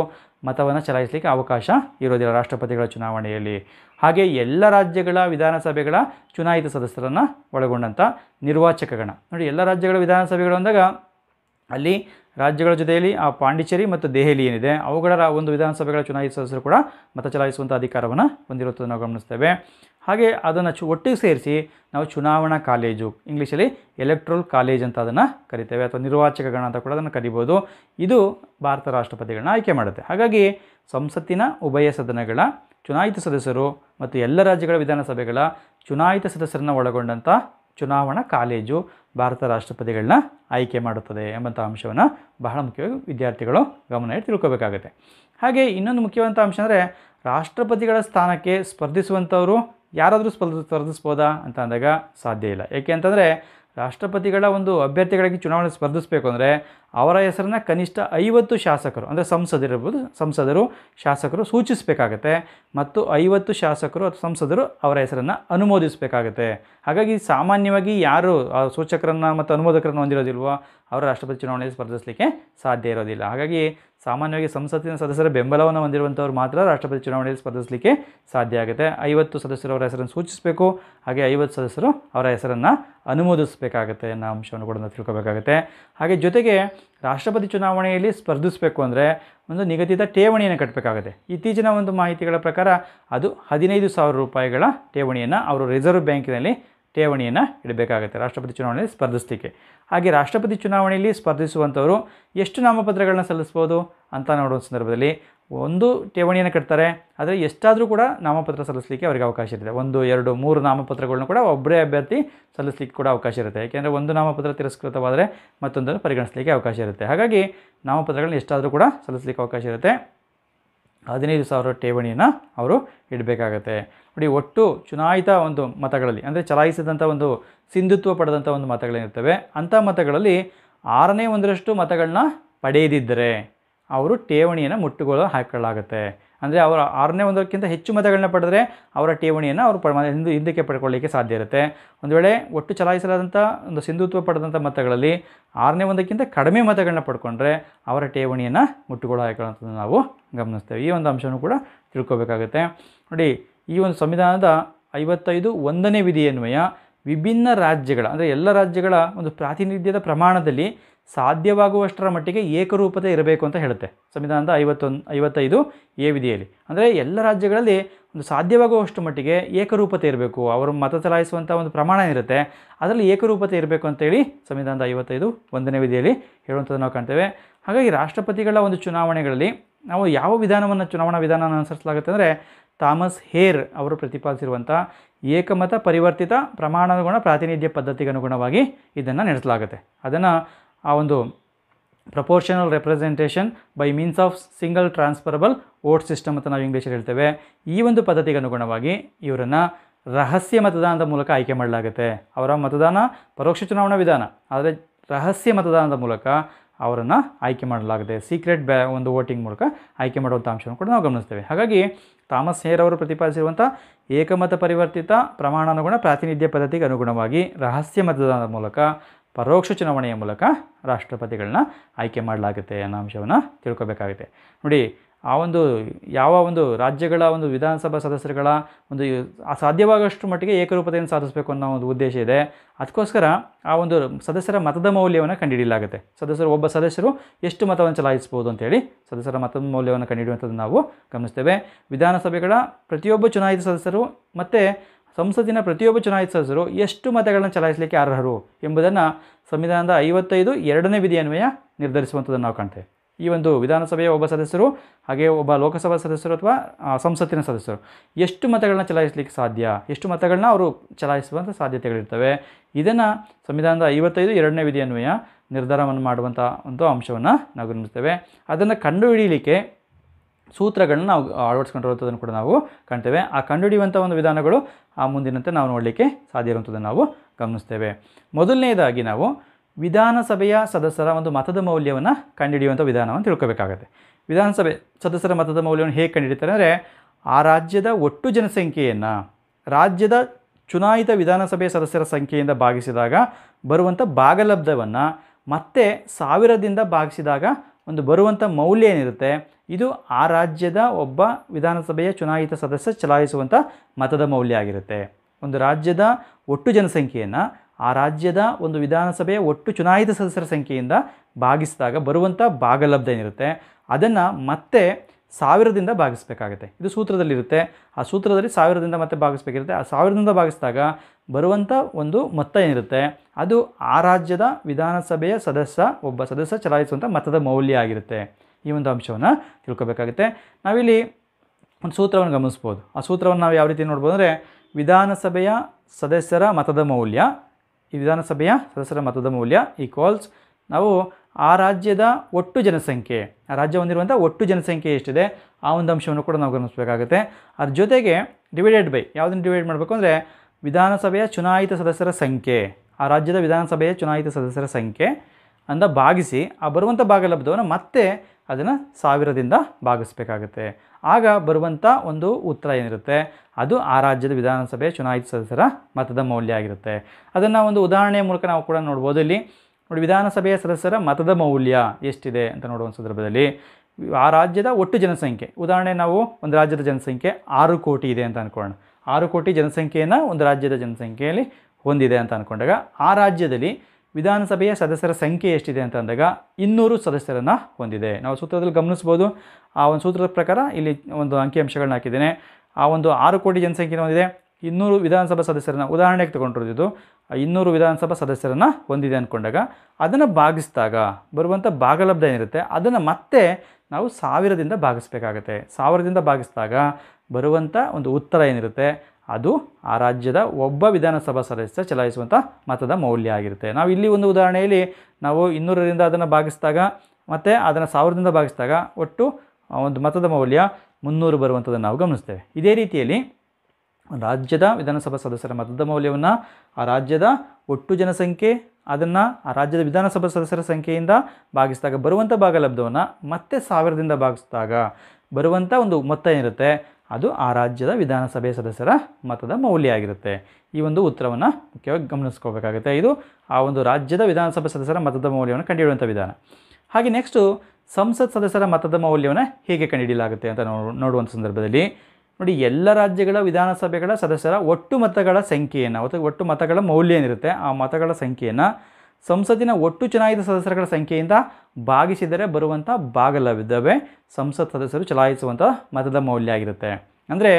ಮತವನ್ನು ಚಲಾಯಿಸಲಿಕ್ಕೆ ಅವಕಾಶ ಇರೋದಿಲ್ಲ ರಾಷ್ಟ್ರಪತಿಗಳ ಚುನಾವಣೆಯಲ್ಲಿ ಹಾಗೆ ಎಲ್ಲ ರಾಜ್ಯಗಳ ವಿಧಾನಸಭೆಗಳ ಚುನಾಯಿತ ಸದಸ್ಯರನ್ನು ಒಳಗೊಂಡಂಥ ನಿರ್ವಾಚಕ ಗಣ ನೋಡಿ ಎಲ್ಲ ರಾಜ್ಯಗಳ ವಿಧಾನಸಭೆಗಳು ಅಂದಾಗ ಅಲ್ಲಿ ರಾಜ್ಯಗಳ ಜೊತೆಯಲ್ಲಿ ಆ ಪಾಂಡಿಚೇರಿ ಮತ್ತು ದೆಹಲಿ ಏನಿದೆ ಅವುಗಳ ಒಂದು ವಿಧಾನಸಭೆಗಳ ಚುನಾಯಿತ ಸದಸ್ಯರು ಕೂಡ ಮತ ಚಲಾಯಿಸುವಂಥ ಅಧಿಕಾರವನ್ನು ಹೊಂದಿರುತ್ತದೆ ನಾವು ಗಮನಿಸ್ತೇವೆ ಹಾಗೆ ಅದನ್ನು ಚು ಒಟ್ಟಿಗೆ ಸೇರಿಸಿ ನಾವು ಚುನಾವಣಾ ಕಾಲೇಜು ಇಂಗ್ಲೀಷಲ್ಲಿ ಎಲೆಕ್ಟ್ರಲ್ ಕಾಲೇಜ್ ಅಂತ ಅದನ್ನು ಕರಿತೇವೆ ಅಥವಾ ನಿರ್ವಾಚಕ ಗಣ ಅಂತ ಕೂಡ ಅದನ್ನು ಕರಿಬೋದು ಇದು ಭಾರತ ರಾಷ್ಟ್ರಪತಿಗಳನ್ನ ಆಯ್ಕೆ ಮಾಡುತ್ತೆ ಹಾಗಾಗಿ ಸಂಸತ್ತಿನ ಉಭಯ ಸದನಗಳ ಚುನಾಯಿತ ಸದಸ್ಯರು ಮತ್ತು ಎಲ್ಲ ರಾಜ್ಯಗಳ ವಿಧಾನಸಭೆಗಳ ಚುನಾಯಿತ ಸದಸ್ಯರನ್ನು ಒಳಗೊಂಡಂಥ ಚುನಾವಣಾ ಕಾಲೇಜು ಭಾರತ ರಾಷ್ಟ್ರಪತಿಗಳನ್ನ ಆಯ್ಕೆ ಮಾಡುತ್ತದೆ ಎಂಬಂಥ ಅಂಶವನ್ನು ಬಹಳ ಮುಖ್ಯವಾಗಿ ವಿದ್ಯಾರ್ಥಿಗಳು ಗಮನ ಇಟ್ಟು ತಿಳ್ಕೋಬೇಕಾಗುತ್ತೆ ಹಾಗೆ ಇನ್ನೊಂದು ಮುಖ್ಯವಂತ ಅಂಶ ಅಂದರೆ ರಾಷ್ಟ್ರಪತಿಗಳ ಸ್ಥಾನಕ್ಕೆ ಸ್ಪರ್ಧಿಸುವಂಥವರು ಯಾರಾದರೂ ಸ್ಪರ್ಧ ಸ್ಪರ್ಧಿಸ್ಬೋದಾ ಅಂತ ಅಂದಾಗ ಸಾಧ್ಯ ಇಲ್ಲ ಏಕೆ ಅಂತಂದರೆ ರಾಷ್ಟ್ರಪತಿಗಳ ಒಂದು ಅಭ್ಯರ್ಥಿಗಳಿಗೆ ಚುನಾವಣೆ ಸ್ಪರ್ಧಿಸಬೇಕು ಅಂದರೆ ಅವರ ಹೆಸರನ್ನ ಕನಿಷ್ಠ ಐವತ್ತು ಶಾಸಕರು ಅಂದರೆ ಸಂಸದರಿರ್ಬೋದು ಸಂಸದರು ಶಾಸಕರು ಸೂಚಿಸಬೇಕಾಗತ್ತೆ ಮತ್ತು ಐವತ್ತು ಶಾಸಕರು ಅಥವಾ ಸಂಸದರು ಅವರ ಹೆಸರನ್ನು ಅನುಮೋದಿಸಬೇಕಾಗತ್ತೆ ಹಾಗಾಗಿ ಸಾಮಾನ್ಯವಾಗಿ ಯಾರು ಸೂಚಕರನ್ನು ಮತ್ತು ಅನುಮೋದಕರನ್ನು ಹೊಂದಿರೋದಿಲ್ವೋ ಅವರು ರಾಷ್ಟ್ರಪತಿ ಚುನಾವಣೆಯಲ್ಲಿ ಸ್ಪರ್ಧಿಸಲಿಕ್ಕೆ ಸಾಧ್ಯ ಇರೋದಿಲ್ಲ ಹಾಗಾಗಿ ಸಾಮಾನ್ಯವಾಗಿ ಸಂಸತ್ತಿನ ಸದಸ್ಯರ ಬೆಂಬಲವನ್ನು ಹೊಂದಿರುವಂಥವ್ರು ಮಾತ್ರ ರಾಷ್ಟ್ರಪತಿ ಚುನಾವಣೆಯಲ್ಲಿ ಸ್ಪರ್ಧಿಸಲಿಕ್ಕೆ ಸಾಧ್ಯ ಆಗುತ್ತೆ ಐವತ್ತು ಸದಸ್ಯರು ಅವರ ಹೆಸರನ್ನು ಸೂಚಿಸಬೇಕು ಹಾಗೆ ಐವತ್ತು ಸದಸ್ಯರು ಅವರ ಹೆಸರನ್ನು ಅನುಮೋದಿಸಬೇಕಾಗತ್ತೆ ಅನ್ನೋ ಅಂಶವನ್ನು ಕೂಡ ನಾವು ಹಾಗೆ ಜೊತೆಗೆ ರಾಷ್ಟ್ರಪತಿ ಚುನಾವಣೆಯಲ್ಲಿ ಸ್ಪರ್ಧಿಸಬೇಕು ಅಂದರೆ ಒಂದು ನಿಗದಿತ ಠೇವಣಿಯನ್ನು ಕಟ್ಟಬೇಕಾಗುತ್ತೆ ಇತ್ತೀಚಿನ ಒಂದು ಮಾಹಿತಿಗಳ ಪ್ರಕಾರ ಅದು ಹದಿನೈದು ಸಾವಿರ ರೂಪಾಯಿಗಳ ಠೇವಣಿಯನ್ನು ಅವರು ರಿಸರ್ವ್ ಬ್ಯಾಂಕಿನಲ್ಲಿ ಠೇವಣಿಯನ್ನು ಇಡಬೇಕಾಗುತ್ತೆ ರಾಷ್ಟ್ರಪತಿ ಚುನಾವಣೆಯಲ್ಲಿ ಸ್ಪರ್ಧಿಸಲಿಕ್ಕೆ ಹಾಗೆ ರಾಷ್ಟ್ರಪತಿ ಚುನಾವಣೆಯಲ್ಲಿ ಸ್ಪರ್ಧಿಸುವಂಥವರು ಎಷ್ಟು ನಾಮಪತ್ರಗಳನ್ನ ಸಲ್ಲಿಸ್ಬೋದು ಅಂತ ನೋಡುವ ಸಂದರ್ಭದಲ್ಲಿ ಒಂದು ಠೇವಣಿಯನ್ನು ಕಟ್ತಾರೆ ಆದರೆ ಎಷ್ಟಾದರೂ ಕೂಡ ನಾಮಪತ್ರ ಸಲ್ಲಿಸಲಿಕ್ಕೆ ಅವರಿಗೆ ಅವಕಾಶ ಇರುತ್ತೆ ಒಂದು ಎರಡು ಮೂರು ನಾಮಪತ್ರಗಳನ್ನ ಕೂಡ ಒಬ್ಬರೇ ಅಭ್ಯರ್ಥಿ ಸಲ್ಲಿಸಲಿಕ್ಕೆ ಕೂಡ ಅವಕಾಶ ಇರುತ್ತೆ ಏಕೆಂದರೆ ಒಂದು ನಾಮಪತ್ರ ತಿರಸ್ಕೃತವಾದರೆ ಮತ್ತೊಂದನ್ನು ಪರಿಗಣಿಸಲಿಕ್ಕೆ ಅವಕಾಶ ಇರುತ್ತೆ ಹಾಗಾಗಿ ನಾಮಪತ್ರಗಳನ್ನ ಎಷ್ಟಾದರೂ ಕೂಡ ಸಲ್ಲಿಸಲಿಕ್ಕೆ ಅವಕಾಶ ಇರುತ್ತೆ ಹದಿನೈದು ಸಾವಿರ ಠೇವಣಿಯನ್ನು ಅವರು ಇಡಬೇಕಾಗತ್ತೆ ನೋಡಿ ಒಟ್ಟು ಚುನಾಯಿತ ಒಂದು ಮತಗಳಲ್ಲಿ ಅಂದರೆ ಚಲಾಯಿಸಿದಂಥ ಒಂದು ಸಿಂಧುತ್ವ ಪಡೆದಂಥ ಒಂದು ಮತಗಳೇನಿರ್ತವೆ ಅಂಥ ಮತಗಳಲ್ಲಿ ಆರನೇ ಒಂದರಷ್ಟು ಮತಗಳನ್ನ ಪಡೆಯದಿದ್ದರೆ ಅವರು ಠೇವಣಿಯನ್ನು ಮುಟ್ಟುಗೋಲು ಹಾಕಲಾಗುತ್ತೆ ಅಂದರೆ ಅವರ ಆರನೇ ಒಂದಕ್ಕಿಂತ ಹೆಚ್ಚು ಮತಗಳನ್ನ ಪಡೆದರೆ ಅವರ ಠೇವಣಿಯನ್ನು ಅವರು ಪಡ ಹಿಂದೆ ಹಿಂದಕ್ಕೆ ಪಡ್ಕೊಳ್ಳಿಕ್ಕೆ ಸಾಧ್ಯ ಇರುತ್ತೆ ಒಂದು ವೇಳೆ ಒಟ್ಟು ಚಲಾಯಿಸಲಾದಂಥ ಒಂದು ಸಿಂಧುತ್ವ ಪಡೆದಂಥ ಮತಗಳಲ್ಲಿ ಆರನೇ ಒಂದಕ್ಕಿಂತ ಕಡಿಮೆ ಮತಗಳನ್ನ ಪಡ್ಕೊಂಡ್ರೆ ಅವರ ಠೇವಣಿಯನ್ನು ಮುಟ್ಟುಗೋಳ ಹಾಕೊಳ್ಳೋಂಥದ್ದು ನಾವು ಗಮನಿಸ್ತೇವೆ ಈ ಒಂದು ಅಂಶವೂ ಕೂಡ ತಿಳ್ಕೊಬೇಕಾಗುತ್ತೆ ನೋಡಿ ಈ ಒಂದು ಸಂವಿಧಾನದ ಐವತ್ತೈದು ಒಂದನೇ ವಿಧಿಯನ್ವಯ ವಿಭಿನ್ನ ರಾಜ್ಯಗಳ ಅಂದರೆ ಎಲ್ಲ ರಾಜ್ಯಗಳ ಒಂದು ಪ್ರಾತಿನಿಧ್ಯದ ಪ್ರಮಾಣದಲ್ಲಿ ಸಾಧ್ಯವಾಗುವಷ್ಟರ ಮಟ್ಟಿಗೆ ಏಕರೂಪತೆ ಇರಬೇಕು ಅಂತ ಹೇಳುತ್ತೆ ಸಂವಿಧಾನದ ಐವತ್ತೊಂದು ಐವತ್ತೈದು ಎ ವಿಧಿಯಲ್ಲಿ ಅಂದರೆ ಎಲ್ಲ ರಾಜ್ಯಗಳಲ್ಲಿ ಒಂದು ಸಾಧ್ಯವಾಗುವಷ್ಟು ಮಟ್ಟಿಗೆ ಏಕರೂಪತೆ ಇರಬೇಕು ಅವರು ಮತ ಚಲಾಯಿಸುವಂಥ ಒಂದು ಪ್ರಮಾಣ ಇರುತ್ತೆ ಅದರಲ್ಲಿ ಏಕರೂಪತೆ ಇರಬೇಕು ಅಂತೇಳಿ ಸಂವಿಧಾನದ ಐವತ್ತೈದು ಒಂದನೇ ವಿಧಿಯಲ್ಲಿ ಹೇಳುವಂಥದ್ದು ನಾವು ಕಾಣ್ತೇವೆ ಹಾಗಾಗಿ ರಾಷ್ಟ್ರಪತಿಗಳ ಒಂದು ಚುನಾವಣೆಗಳಲ್ಲಿ ನಾವು ಯಾವ ವಿಧಾನವನ್ನು ಚುನಾವಣಾ ವಿಧಾನವನ್ನು ಅನುಸರಿಸಲಾಗುತ್ತೆ ಅಂದರೆ ಥಾಮಸ್ ಹೇರ್ ಅವರು ಪ್ರತಿಪಾದಿಸಿರುವಂಥ ಏಕಮತ ಪರಿವರ್ತಿತ ಪ್ರಮಾಣಾನುಗುಣ ಪ್ರಾತಿನಿಧ್ಯ ಪದ್ಧತಿಗೆ ಅನುಗುಣವಾಗಿ ಇದನ್ನು ನಡೆಸಲಾಗುತ್ತೆ ಅದನ್ನು ಆ ಒಂದು proportional representation by means of single transferable vote system ಅಂತ ನಾವು ಇಂಗ್ಲೀಷಲ್ಲಿ ಹೇಳ್ತೇವೆ ಈ ಒಂದು ಪದ್ಧತಿಗೆ ಅನುಗುಣವಾಗಿ ಇವರನ್ನು ರಹಸ್ಯ ಮತದಾನದ ಮೂಲಕ ಆಯ್ಕೆ ಮಾಡಲಾಗುತ್ತೆ ಅವರ ಮತದಾನ ಪರೋಕ್ಷ ಚುನಾವಣಾ ವಿಧಾನ ಆದರೆ ರಹಸ್ಯ ಮತದಾನದ ಮೂಲಕ ಅವರನ್ನು ಆಯ್ಕೆ ಮಾಡಲಾಗಿದೆ ಸೀಕ್ರೆಟ್ ಬ್ಯಾ ಒಂದು ವೋಟಿಂಗ್ ಮೂಲಕ ಆಯ್ಕೆ ಮಾಡುವಂಥ ಅಂಶವನ್ನು ಕೂಡ ನಾವು ಗಮನಿಸ್ತೇವೆ ಹಾಗಾಗಿ ಥಾಮಸ್ ಹೇರ್ ಅವರು ಪ್ರತಿಪಾದಿಸಿರುವಂಥ ಏಕಮತ ಪರಿವರ್ತಿತ ಪ್ರಮಾಣಾನುಗುಣ ಪ್ರಾತಿನಿಧ್ಯ ಪದ್ಧತಿಗೆ ಅನುಗುಣವಾಗಿ ರಹಸ್ಯ ಮತದಾನದ ಮೂಲಕ ಪರೋಕ್ಷ ಚುನಾವಣೆಯ ಮೂಲಕ ರಾಷ್ಟ್ರಪತಿಗಳನ್ನ ಆಯ್ಕೆ ಮಾಡಲಾಗುತ್ತೆ ಅನ್ನೋ ಅಂಶವನ್ನು ತಿಳ್ಕೊಬೇಕಾಗುತ್ತೆ ನೋಡಿ ಆ ಒಂದು ಯಾವ ಒಂದು ರಾಜ್ಯಗಳ ಒಂದು ವಿಧಾನಸಭಾ ಸದಸ್ಯರುಗಳ ಒಂದು ಸಾಧ್ಯವಾಗಷ್ಟು ಮಟ್ಟಿಗೆ ಏಕರೂಪತೆಯನ್ನು ಸಾಧಿಸಬೇಕು ಅನ್ನೋ ಒಂದು ಉದ್ದೇಶ ಇದೆ ಅದಕ್ಕೋಸ್ಕರ ಆ ಒಂದು ಸದಸ್ಯರ ಮತದ ಮೌಲ್ಯವನ್ನು ಕಂಡುಹಿಡಿಯಲಾಗುತ್ತೆ ಸದಸ್ಯರು ಒಬ್ಬ ಸದಸ್ಯರು ಎಷ್ಟು ಮತವನ್ನು ಚಲಾಯಿಸ್ಬೋದು ಅಂತೇಳಿ ಸದಸ್ಯರ ಮತದ ಮೌಲ್ಯವನ್ನು ಕಂಡುಹಿಡಿಯುವಂಥದ್ದು ನಾವು ಗಮನಿಸ್ತೇವೆ ವಿಧಾನಸಭೆಗಳ ಪ್ರತಿಯೊಬ್ಬ ಚುನಾಯಿತ ಸದಸ್ಯರು ಮತ್ತು ಸಂಸತ್ತಿನ ಪ್ರತಿಯೊಬ್ಬ ಚುನಾಯಿತ ಸದಸ್ಯರು ಎಷ್ಟು ಮತಗಳನ್ನು ಚಲಾಯಿಸಲಿಕ್ಕೆ ಅರ್ಹರು ಎಂಬುದನ್ನು ಸಂವಿಧಾನದ ಐವತ್ತೈದು ಎರಡನೇ ವಿಧಿಯನ್ವಯ ನಿರ್ಧರಿಸುವಂಥದ್ದನ್ನು ನಾವು ಕಾಣ್ತೇವೆ ಈ ಒಂದು ವಿಧಾನಸಭೆಯ ಒಬ್ಬ ಸದಸ್ಯರು ಹಾಗೆ ಒಬ್ಬ ಲೋಕಸಭಾ ಸದಸ್ಯರು ಅಥವಾ ಸಂಸತ್ತಿನ ಸದಸ್ಯರು ಎಷ್ಟು ಮತಗಳನ್ನ ಚಲಾಯಿಸಲಿಕ್ಕೆ ಸಾಧ್ಯ ಎಷ್ಟು ಮತಗಳನ್ನ ಅವರು ಚಲಾಯಿಸುವಂಥ ಸಾಧ್ಯತೆಗಳಿರ್ತವೆ ಇದನ್ನು ಸಂವಿಧಾನದ ಐವತ್ತೈದು ಎರಡನೇ ವಿಧಿಯನ್ವಯ ನಿರ್ಧಾರವನ್ನು ಮಾಡುವಂಥ ಒಂದು ಅಂಶವನ್ನು ನಾವು ಗಮನಿಸ್ತೇವೆ ಅದನ್ನು ಕಂಡುಹಿಡಿಯಲಿಕ್ಕೆ ಸೂತ್ರಗಳನ್ನ ನಾವು ಅಳವಡಿಸ್ಕೊಂಡಿರುವಂಥದ್ದನ್ನು ಕೂಡ ನಾವು ಕಾಣ್ತೇವೆ ಆ ಕಂಡುಹಿಡಿಯುವಂಥ ಒಂದು ವಿಧಾನಗಳು ಆ ಮುಂದಿನಂತೆ ನಾವು ನೋಡಲಿಕ್ಕೆ ಸಾಧ್ಯ ಇರುವಂಥದ್ದನ್ನು ನಾವು ಗಮನಿಸ್ತೇವೆ ಮೊದಲನೇದಾಗಿ ನಾವು ವಿಧಾನಸಭೆಯ ಸದಸ್ಯರ ಒಂದು ಮತದ ಮೌಲ್ಯವನ್ನು ಕಂಡುಹಿಡಿಯುವಂಥ ವಿಧಾನವನ್ನು ತಿಳ್ಕೋಬೇಕಾಗತ್ತೆ ವಿಧಾನಸಭೆ ಸದಸ್ಯರ ಮತದ ಮೌಲ್ಯವನ್ನು ಹೇಗೆ ಕಂಡುಹಿಡಿತಾರೆ ಅಂದರೆ ಆ ರಾಜ್ಯದ ಒಟ್ಟು ಜನಸಂಖ್ಯೆಯನ್ನು ರಾಜ್ಯದ ಚುನಾಯಿತ ವಿಧಾನಸಭೆ ಸದಸ್ಯರ ಸಂಖ್ಯೆಯಿಂದ ಭಾಗಿಸಿದಾಗ ಬರುವಂಥ ಭಾಗಲಬ್ಧವನ್ನು ಮತ್ತೆ ಸಾವಿರದಿಂದ ಭಾಗಿಸಿದಾಗ ಒಂದು ಬರುವಂಥ ಮೌಲ್ಯ ಏನಿರುತ್ತೆ ಇದು ಆ ರಾಜ್ಯದ ಒಬ್ಬ ವಿಧಾನಸಭೆಯ ಚುನಾಯಿತ ಸದಸ್ಯ ಚಲಾಯಿಸುವಂಥ ಮತದ ಮೌಲ್ಯ ಆಗಿರುತ್ತೆ ಒಂದು ರಾಜ್ಯದ ಒಟ್ಟು ಜನಸಂಖ್ಯೆಯನ್ನು ಆ ರಾಜ್ಯದ ಒಂದು ವಿಧಾನಸಭೆಯ ಒಟ್ಟು ಚುನಾಯಿತ ಸದಸ್ಯರ ಸಂಖ್ಯೆಯಿಂದ ಭಾಗಿಸಿದಾಗ ಬರುವಂಥ ಭಾಗಲಬ್ಧ ಏನಿರುತ್ತೆ ಅದನ್ನು ಮತ್ತೆ ಸಾವಿರದಿಂದ ಭಾಗಿಸಬೇಕಾಗುತ್ತೆ ಇದು ಸೂತ್ರದಲ್ಲಿರುತ್ತೆ ಆ ಸೂತ್ರದಲ್ಲಿ ಸಾವಿರದಿಂದ ಮತ್ತೆ ಭಾಗಿಸಬೇಕಿರುತ್ತೆ ಆ ಸಾವಿರದಿಂದ ಭಾಗಿಸಿದಾಗ ಬರುವಂಥ ಒಂದು ಮೊತ್ತ ಏನಿರುತ್ತೆ ಅದು ಆ ರಾಜ್ಯದ ವಿಧಾನಸಭೆಯ ಸದಸ್ಯ ಒಬ್ಬ ಸದಸ್ಯ ಚಲಾಯಿಸುವಂಥ ಮತದ ಮೌಲ್ಯ ಆಗಿರುತ್ತೆ ಈ ಒಂದು ಅಂಶವನ್ನು ತಿಳ್ಕೊಬೇಕಾಗುತ್ತೆ ನಾವಿಲ್ಲಿ ಒಂದು ಸೂತ್ರವನ್ನು ಗಮನಿಸ್ಬೋದು ಆ ಸೂತ್ರವನ್ನು ನಾವು ಯಾವ ರೀತಿ ನೋಡ್ಬೋದು ಅಂದರೆ ವಿಧಾನಸಭೆಯ ಸದಸ್ಯರ ಮತದ ಮೌಲ್ಯ ಈ ವಿಧಾನಸಭೆಯ ಸದಸ್ಯರ ಮತದ ಮೌಲ್ಯ ಈಕ್ವಲ್ಸ್ ನಾವು ಆ ರಾಜ್ಯದ ಒಟ್ಟು ಜನಸಂಖ್ಯೆ ಆ ರಾಜ್ಯ ಹೊಂದಿರುವಂಥ ಒಟ್ಟು ಜನಸಂಖ್ಯೆ ಎಷ್ಟಿದೆ ಆ ಒಂದು ಅಂಶವನ್ನು ಕೂಡ ನಾವು ಗಮನಿಸಬೇಕಾಗುತ್ತೆ ಅದ್ರ ಜೊತೆಗೆ ಡಿವೈಡೆಡ್ ಬೈ ಯಾವುದನ್ನು ಡಿವೈಡ್ ಮಾಡಬೇಕು ಅಂದರೆ ವಿಧಾನಸಭೆಯ ಚುನಾಯಿತ ಸದಸ್ಯರ ಸಂಖ್ಯೆ ಆ ರಾಜ್ಯದ ವಿಧಾನಸಭೆಯ ಚುನಾಯಿತ ಸದಸ್ಯರ ಸಂಖ್ಯೆ ಅಂದ ಭಾಗಿಸಿ ಆ ಬರುವಂಥ ಭಾಗಲಬ್ಧವನ್ನು ಮತ್ತೆ ಅದನ್ನು ಸಾವಿರದಿಂದ ಭಾಗಿಸ್ಬೇಕಾಗುತ್ತೆ ಆಗ ಬರುವಂಥ ಒಂದು ಉತ್ತರ ಏನಿರುತ್ತೆ ಅದು ಆ ರಾಜ್ಯದ ವಿಧಾನಸಭೆ ಚುನಾಯಿತ ಸದಸ್ಯರ ಮತದ ಮೌಲ್ಯ ಆಗಿರುತ್ತೆ ಅದನ್ನು ಒಂದು ಉದಾಹರಣೆಯ ಮೂಲಕ ನಾವು ಕೂಡ ನೋಡ್ಬೋದು ಇಲ್ಲಿ ನೋಡಿ ವಿಧಾನಸಭೆಯ ಸದಸ್ಯರ ಮತದ ಮೌಲ್ಯ ಎಷ್ಟಿದೆ ಅಂತ ನೋಡುವ ಸಂದರ್ಭದಲ್ಲಿ ಆ ರಾಜ್ಯದ ಒಟ್ಟು ಜನಸಂಖ್ಯೆ ಉದಾಹರಣೆ ನಾವು ಒಂದು ರಾಜ್ಯದ ಜನಸಂಖ್ಯೆ ಆರು ಕೋಟಿ ಇದೆ ಅಂತ ಅಂದ್ಕೊಳ್ಳೋಣ ಆರು ಕೋಟಿ ಜನಸಂಖ್ಯೆಯನ್ನು ಒಂದು ರಾಜ್ಯದ ಜನಸಂಖ್ಯೆಯಲ್ಲಿ ಹೊಂದಿದೆ ಅಂತ ಅಂದ್ಕೊಂಡಾಗ ಆ ರಾಜ್ಯದಲ್ಲಿ ವಿಧಾನಸಭೆಯ ಸದಸ್ಯರ ಸಂಖ್ಯೆ ಎಷ್ಟಿದೆ ಅಂತ ಅಂದಾಗ ಇನ್ನೂರು ಸದಸ್ಯರನ್ನು ಹೊಂದಿದೆ ನಾವು ಸೂತ್ರದಲ್ಲಿ ಗಮನಿಸ್ಬೋದು ಆ ಒಂದು ಸೂತ್ರದ ಪ್ರಕಾರ ಇಲ್ಲಿ ಒಂದು ಅಂಕಿಅಂಶಗಳನ್ನ ಹಾಕಿದ್ದೇನೆ ಆ ಒಂದು ಆರು ಕೋಟಿ ಜನಸಂಖ್ಯೆ ಹೊಂದಿದೆ ಇನ್ನೂರು ವಿಧಾನಸಭಾ ಸದಸ್ಯರನ್ನು ಉದಾಹರಣೆಗೆ ತಗೊಂಡಿರೋದು ಇನ್ನೂರು ವಿಧಾನಸಭಾ ಸದಸ್ಯರನ್ನು ಹೊಂದಿದೆ ಅಂದ್ಕೊಂಡಾಗ ಅದನ್ನು ಭಾಗಿಸಿದಾಗ ಬರುವಂಥ ಭಾಗಲಬ್ಧ ಏನಿರುತ್ತೆ ಅದನ್ನು ಮತ್ತೆ ನಾವು ಸಾವಿರದಿಂದ ಭಾಗಿಸ್ಬೇಕಾಗತ್ತೆ ಸಾವಿರದಿಂದ ಭಾಗಿಸಿದಾಗ ಬರುವಂಥ ಒಂದು ಉತ್ತರ ಏನಿರುತ್ತೆ ಅದು ಆ ರಾಜ್ಯದ ಒಬ್ಬ ವಿಧಾನಸಭಾ ಸದಸ್ಯ ಚಲಾಯಿಸುವಂಥ ಮತದ ಮೌಲ್ಯ ಆಗಿರುತ್ತೆ ನಾವು ಇಲ್ಲಿ ಒಂದು ಉದಾಹರಣೆಯಲ್ಲಿ ನಾವು ಇನ್ನೂರರಿಂದ ಅದನ್ನು ಭಾಗಿಸಿದಾಗ ಮತ್ತು ಅದನ್ನು ಸಾವಿರದಿಂದ ಭಾಗಿಸಿದಾಗ ಒಟ್ಟು ಒಂದು ಮತದ ಮೌಲ್ಯ ಮುನ್ನೂರು ಬರುವಂಥದ್ದನ್ನು ನಾವು ಗಮನಿಸ್ತೇವೆ ಇದೇ ರೀತಿಯಲ್ಲಿ ರಾಜ್ಯದ ವಿಧಾನಸಭಾ ಸದಸ್ಯರ ಮತದ ಮೌಲ್ಯವನ್ನು ಆ ರಾಜ್ಯದ ಒಟ್ಟು ಜನಸಂಖ್ಯೆ ಅದನ್ನು ಆ ರಾಜ್ಯದ ವಿಧಾನಸಭಾ ಸದಸ್ಯರ ಸಂಖ್ಯೆಯಿಂದ ಭಾಗಿಸಿದಾಗ ಬರುವಂಥ ಭಾಗಲಬ್ಧವನ್ನು ಮತ್ತೆ ಸಾವಿರದಿಂದ ಭಾಗಿಸಿದಾಗ ಬರುವಂಥ ಒಂದು ಮೊತ್ತ ಏನಿರುತ್ತೆ ಅದು ಆ ರಾಜ್ಯದ ವಿಧಾನಸಭೆ ಸದಸ್ಯರ ಮತದ ಮೌಲ್ಯ ಆಗಿರುತ್ತೆ ಈ ಒಂದು ಉತ್ತರವನ್ನು ಮುಖ್ಯವಾಗಿ ಗಮನಿಸ್ಕೋಬೇಕಾಗುತ್ತೆ ಇದು ಆ ಒಂದು ರಾಜ್ಯದ ವಿಧಾನಸಭೆ ಸದಸ್ಯರ ಮತದ ಮೌಲ್ಯವನ್ನು ಕಂಡುಹಿಡುವಂಥ ವಿಧಾನ ಹಾಗೆ ನೆಕ್ಸ್ಟು ಸಂಸತ್ ಸದಸ್ಯರ ಮತದ ಮೌಲ್ಯವನ್ನು ಹೇಗೆ ಕಂಡುಹಿಡಿಯಲಾಗುತ್ತೆ ಅಂತ ನೋಡುವಂಥ ಸಂದರ್ಭದಲ್ಲಿ ನೋಡಿ ಎಲ್ಲ ರಾಜ್ಯಗಳ ವಿಧಾನಸಭೆಗಳ ಸದಸ್ಯರ ಒಟ್ಟು ಮತಗಳ ಸಂಖ್ಯೆಯನ್ನು ಅಥವಾ ಒಟ್ಟು ಮತಗಳ ಮೌಲ್ಯ ಏನಿರುತ್ತೆ ಆ ಮತಗಳ ಸಂಖ್ಯೆಯನ್ನು ಸಂಸತ್ತಿನ ಒಟ್ಟು ಚುನಾಯಿತ ಸದಸ್ಯರುಗಳ ಸಂಖ್ಯೆಯಿಂದ ಭಾಗಿಸಿದರೆ ಬರುವಂಥ ಭಾಗಲವಿದ್ದಾವೆ ಸಂಸತ್ ಸದಸ್ಯರು ಚಲಾಯಿಸುವಂಥ ಮತದ ಮೌಲ್ಯ ಆಗಿರುತ್ತೆ ಅಂದರೆ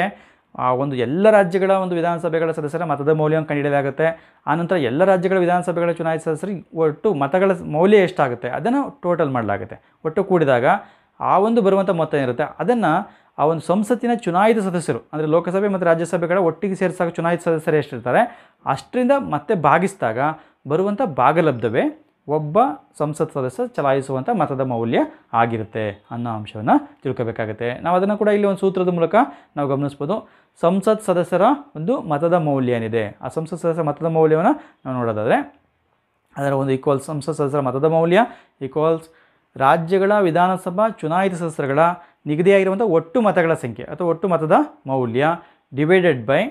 ಆ ಒಂದು ಎಲ್ಲ ರಾಜ್ಯಗಳ ಒಂದು ವಿಧಾನಸಭೆಗಳ ಸದಸ್ಯರ ಮತದ ಮೌಲ್ಯವನ್ನು ಕಂಡುಹಿಡಿಯಲಾಗುತ್ತೆ ಆನಂತರ ಎಲ್ಲ ರಾಜ್ಯಗಳ ವಿಧಾನಸಭೆಗಳ ಚುನಾಯಿತ ಸದಸ್ಯರು ಒಟ್ಟು ಮತಗಳ ಮೌಲ್ಯ ಎಷ್ಟಾಗುತ್ತೆ ಅದನ್ನು ಟೋಟಲ್ ಮಾಡಲಾಗುತ್ತೆ ಒಟ್ಟು ಕೂಡಿದಾಗ ಆ ಒಂದು ಬರುವಂಥ ಮೊತ್ತ ಏನಿರುತ್ತೆ ಅದನ್ನು ಆ ಒಂದು ಸಂಸತ್ತಿನ ಚುನಾಯಿತ ಸದಸ್ಯರು ಅಂದರೆ ಲೋಕಸಭೆ ಮತ್ತು ರಾಜ್ಯಸಭೆಗಳ ಒಟ್ಟಿಗೆ ಸೇರಿಸಾಗ ಚುನಾಯಿತ ಸದಸ್ಯರು ಎಷ್ಟಿರ್ತಾರೆ ಅಷ್ಟರಿಂದ ಮತ್ತೆ ಭಾಗಿಸಿದಾಗ ಬರುವಂಥ ಭಾಗಲಬ್ಧವೇ ಒಬ್ಬ ಸಂಸತ್ ಸದಸ್ಯ ಚಲಾಯಿಸುವಂಥ ಮತದ ಮೌಲ್ಯ ಆಗಿರುತ್ತೆ ಅನ್ನೋ ಅಂಶವನ್ನು ತಿಳ್ಕೋಬೇಕಾಗುತ್ತೆ ನಾವು ಅದನ್ನು ಕೂಡ ಇಲ್ಲಿ ಒಂದು ಸೂತ್ರದ ಮೂಲಕ ನಾವು ಗಮನಿಸ್ಬೋದು ಸಂಸತ್ ಸದಸ್ಯರ ಒಂದು ಮತದ ಮೌಲ್ಯ ಏನಿದೆ ಆ ಸಂಸತ್ ಸದಸ್ಯರ ಮತದ ಮೌಲ್ಯವನ್ನು ನಾವು ನೋಡೋದಾದರೆ ಅದರ ಒಂದು ಈಕ್ವಲ್ಸ್ ಸಂಸತ್ ಸದಸ್ಯರ ಮತದ ಮೌಲ್ಯ ಈಕ್ವಲ್ಸ್ ರಾಜ್ಯಗಳ ವಿಧಾನಸಭಾ ಚುನಾಯಿತ ಸದಸ್ಯರುಗಳ ನಿಗದಿಯಾಗಿರುವಂಥ ಒಟ್ಟು ಮತಗಳ ಸಂಖ್ಯೆ ಅಥವಾ ಒಟ್ಟು ಮತದ ಮೌಲ್ಯ ಡಿವೈಡೆಡ್ ಬೈ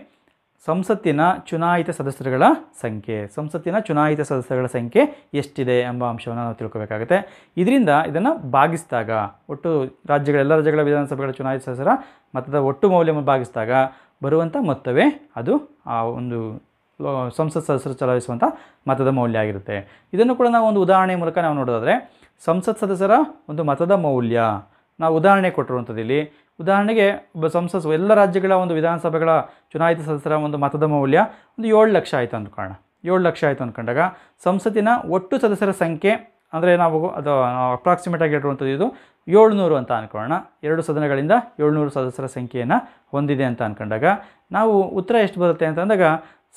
ಸಂಸತ್ತಿನ ಚುನಾಯಿತ ಸದಸ್ಯರುಗಳ ಸಂಖ್ಯೆ ಸಂಸತ್ತಿನ ಚುನಾಯಿತ ಸದಸ್ಯರುಗಳ ಸಂಖ್ಯೆ ಎಷ್ಟಿದೆ ಎಂಬ ಅಂಶವನ್ನು ನಾವು ತಿಳ್ಕೊಬೇಕಾಗುತ್ತೆ ಇದರಿಂದ ಇದನ್ನು ಭಾಗಿಸಿದಾಗ ಒಟ್ಟು ರಾಜ್ಯಗಳ ಎಲ್ಲ ರಾಜ್ಯಗಳ ವಿಧಾನಸಭೆಗಳ ಚುನಾಯಿತ ಸದಸ್ಯರ ಮತದ ಒಟ್ಟು ಮೌಲ್ಯವನ್ನು ಭಾಗಿಸಿದಾಗ ಬರುವಂಥ ಮೊತ್ತವೇ ಅದು ಆ ಒಂದು ಸಂಸತ್ ಸದಸ್ಯರು ಚಲಾಯಿಸುವಂಥ ಮತದ ಮೌಲ್ಯ ಆಗಿರುತ್ತೆ ಇದನ್ನು ಕೂಡ ನಾವು ಒಂದು ಉದಾಹರಣೆ ಮೂಲಕ ನಾವು ನೋಡೋದಾದರೆ ಸಂಸತ್ ಸದಸ್ಯರ ಒಂದು ಮತದ ಮೌಲ್ಯ ನಾವು ಉದಾಹರಣೆ ಕೊಟ್ಟಿರುವಂಥದ್ದು ಇಲ್ಲಿ ಉದಾಹರಣೆಗೆ ಒಬ್ಬ ಸಂಸತ್ ಎಲ್ಲ ರಾಜ್ಯಗಳ ಒಂದು ವಿಧಾನಸಭೆಗಳ ಚುನಾಯಿತ ಸದಸ್ಯರ ಒಂದು ಮತದ ಮೌಲ್ಯ ಒಂದು ಏಳು ಲಕ್ಷ ಆಯಿತು ಅಂದ್ಕೊಳ್ಳೋಣ ಏಳು ಲಕ್ಷ ಆಯಿತು ಅಂದ್ಕೊಂಡಾಗ ಸಂಸತ್ತಿನ ಒಟ್ಟು ಸದಸ್ಯರ ಸಂಖ್ಯೆ ಅಂದರೆ ನಾವು ಅದು ಅಪ್ರಾಕ್ಸಿಮೇಟ್ ಆಗಿ ಇದು ಏಳ್ನೂರು ಅಂತ ಅಂದ್ಕೊಳ್ಳೋಣ ಎರಡು ಸದನಗಳಿಂದ ಏಳ್ನೂರು ಸದಸ್ಯರ ಸಂಖ್ಯೆಯನ್ನು ಹೊಂದಿದೆ ಅಂತ ಅಂದ್ಕೊಂಡಾಗ ನಾವು ಉತ್ತರ ಎಷ್ಟು ಬರುತ್ತೆ ಅಂತ ಅಂದಾಗ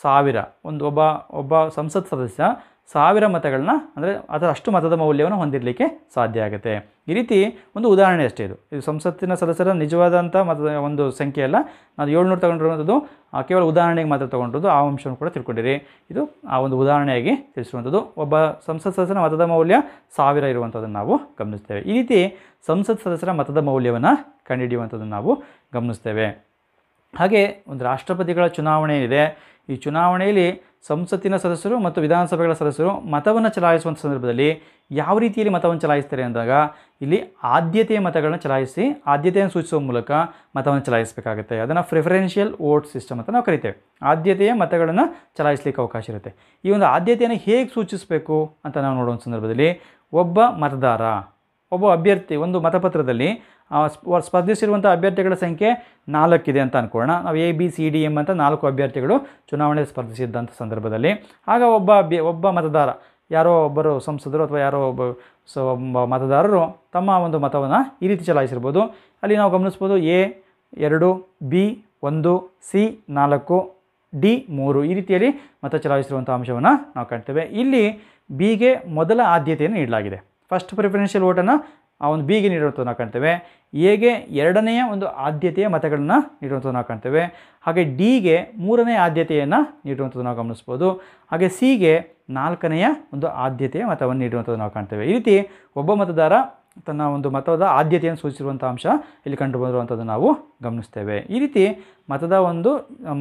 ಸಾವಿರ ಒಂದು ಒಬ್ಬ ಒಬ್ಬ ಸಂಸತ್ ಸದಸ್ಯ ಸಾವಿರ ಮತಗಳನ್ನ ಅಂದರೆ ಅದರ ಅಷ್ಟು ಮತದ ಮೌಲ್ಯವನ್ನು ಹೊಂದಿರಲಿಕ್ಕೆ ಸಾಧ್ಯ ಆಗುತ್ತೆ ಈ ರೀತಿ ಒಂದು ಉದಾಹರಣೆ ಅಷ್ಟೇ ಇದು ಇದು ಸಂಸತ್ತಿನ ಸದಸ್ಯರ ನಿಜವಾದಂಥ ಮತದ ಒಂದು ಸಂಖ್ಯೆ ಅಲ್ಲ ನಾನು ಏಳ್ನೂರು ತಗೊಂಡಿರುವಂಥದ್ದು ಕೇವಲ ಉದಾಹರಣೆಗೆ ಮಾತ್ರ ತೊಗೊಂಡಿರೋದು ಆ ಅಂಶವನ್ನು ಕೂಡ ತಿಳ್ಕೊಂಡಿರಿ ಇದು ಆ ಒಂದು ಉದಾಹರಣೆಯಾಗಿ ತಿಳಿಸಿರುವಂಥದ್ದು ಒಬ್ಬ ಸಂಸತ್ ಸದಸ್ಯರ ಮತದ ಮೌಲ್ಯ ಸಾವಿರ ಇರುವಂಥದ್ದನ್ನು ನಾವು ಗಮನಿಸ್ತೇವೆ ಈ ರೀತಿ ಸಂಸತ್ ಸದಸ್ಯರ ಮತದ ಮೌಲ್ಯವನ್ನು ಕಂಡುಹಿಡಿಯುವಂಥದ್ದನ್ನು ನಾವು ಗಮನಿಸ್ತೇವೆ ಹಾಗೆ ಒಂದು ರಾಷ್ಟ್ರಪತಿಗಳ ಚುನಾವಣೆ ಏನಿದೆ ಈ ಚುನಾವಣೆಯಲ್ಲಿ ಸಂಸತ್ತಿನ ಸದಸ್ಯರು ಮತ್ತು ವಿಧಾನಸಭೆಗಳ ಸದಸ್ಯರು ಮತವನ್ನು ಚಲಾಯಿಸುವಂಥ ಸಂದರ್ಭದಲ್ಲಿ ಯಾವ ರೀತಿಯಲ್ಲಿ ಮತವನ್ನು ಚಲಾಯಿಸ್ತಾರೆ ಅಂದಾಗ ಇಲ್ಲಿ ಆದ್ಯತೆಯ ಮತಗಳನ್ನು ಚಲಾಯಿಸಿ ಆದ್ಯತೆಯನ್ನು ಸೂಚಿಸುವ ಮೂಲಕ ಮತವನ್ನು ಚಲಾಯಿಸಬೇಕಾಗುತ್ತೆ ಅದನ್ನು ಪ್ರಿಫರೆನ್ಷಿಯಲ್ ವೋಟ್ ಸಿಸ್ಟಮ್ ಅಂತ ನಾವು ಕರಿತೇವೆ ಆದ್ಯತೆಯ ಮತಗಳನ್ನು ಚಲಾಯಿಸಲಿಕ್ಕೆ ಅವಕಾಶ ಇರುತ್ತೆ ಈ ಒಂದು ಆದ್ಯತೆಯನ್ನು ಹೇಗೆ ಸೂಚಿಸಬೇಕು ಅಂತ ನಾವು ನೋಡುವಂಥ ಸಂದರ್ಭದಲ್ಲಿ ಒಬ್ಬ ಮತದಾರ ಒಬ್ಬ ಅಭ್ಯರ್ಥಿ ಒಂದು ಮತಪತ್ರದಲ್ಲಿ ಸ್ಪರ್ಧಿಸಿರುವಂಥ ಅಭ್ಯರ್ಥಿಗಳ ಸಂಖ್ಯೆ ನಾಲ್ಕಿದೆ ಅಂತ ಅಂದ್ಕೊಳ್ಳೋಣ ನಾವು A B C D M ಅಂತ ನಾಲ್ಕು ಅಭ್ಯರ್ಥಿಗಳು ಚುನಾವಣೆ ಸ್ಪರ್ಧಿಸಿದ್ದಂಥ ಸಂದರ್ಭದಲ್ಲಿ ಆಗ ಒಬ್ಬ ಅಭ್ಯ ಒಬ್ಬ ಮತದಾರ ಯಾರೋ ಒಬ್ಬರು ಸಂಸದರು ಅಥವಾ ಯಾರೋ ಒಬ್ಬ ಸೊ ಒಬ್ಬ ಮತದಾರರು ತಮ್ಮ ಒಂದು ಮತವನ್ನು ಈ ರೀತಿ ಚಲಾಯಿಸಿರ್ಬೋದು ಅಲ್ಲಿ ನಾವು ಗಮನಿಸ್ಬೋದು ಎ ಎರಡು ಬಿ ಒಂದು ಸಿ ನಾಲ್ಕು ಡಿ ಮೂರು ಈ ರೀತಿಯಲ್ಲಿ ಮತ ಚಲಾಯಿಸಿರುವಂಥ ಅಂಶವನ್ನು ನಾವು ಕಾಣ್ತೇವೆ ಇಲ್ಲಿ ಬಿಗೆ ಮೊದಲ ಆದ್ಯತೆಯನ್ನು ನೀಡಲಾಗಿದೆ ಫಸ್ಟ್ ಪ್ರಿಫರೆನ್ಷಿಯಲ್ ಓಟನ್ನು ಆ ಒಂದು ಬಿಗೆ ನೀಡಿರುವಂಥದ್ದು ನಾವು ಕಾಣ್ತೇವೆ ಎಗೆ ಎರಡನೆಯ ಒಂದು ಆದ್ಯತೆಯ ಮತಗಳನ್ನು ನೀಡುವಂಥದ್ದು ನಾವು ಕಾಣ್ತೇವೆ ಹಾಗೆ ಡಿಗೆ ಮೂರನೇ ಆದ್ಯತೆಯನ್ನು ನೀಡುವಂಥದ್ದು ನಾವು ಗಮನಿಸ್ಬೋದು ಹಾಗೆ ಸಿಗೆ ನಾಲ್ಕನೆಯ ಒಂದು ಆದ್ಯತೆಯ ಮತವನ್ನು ನೀಡುವಂಥದ್ದು ನಾವು ಕಾಣ್ತೇವೆ ಈ ರೀತಿ ಒಬ್ಬ ಮತದಾರ ತನ್ನ ಒಂದು ಮತದ ಆದ್ಯತೆಯನ್ನು ಸೂಚಿಸಿರುವಂಥ ಅಂಶ ಇಲ್ಲಿ ಕಂಡುಬರುವಂಥದ್ದು ನಾವು ಗಮನಿಸ್ತೇವೆ ಈ ರೀತಿ ಮತದ ಒಂದು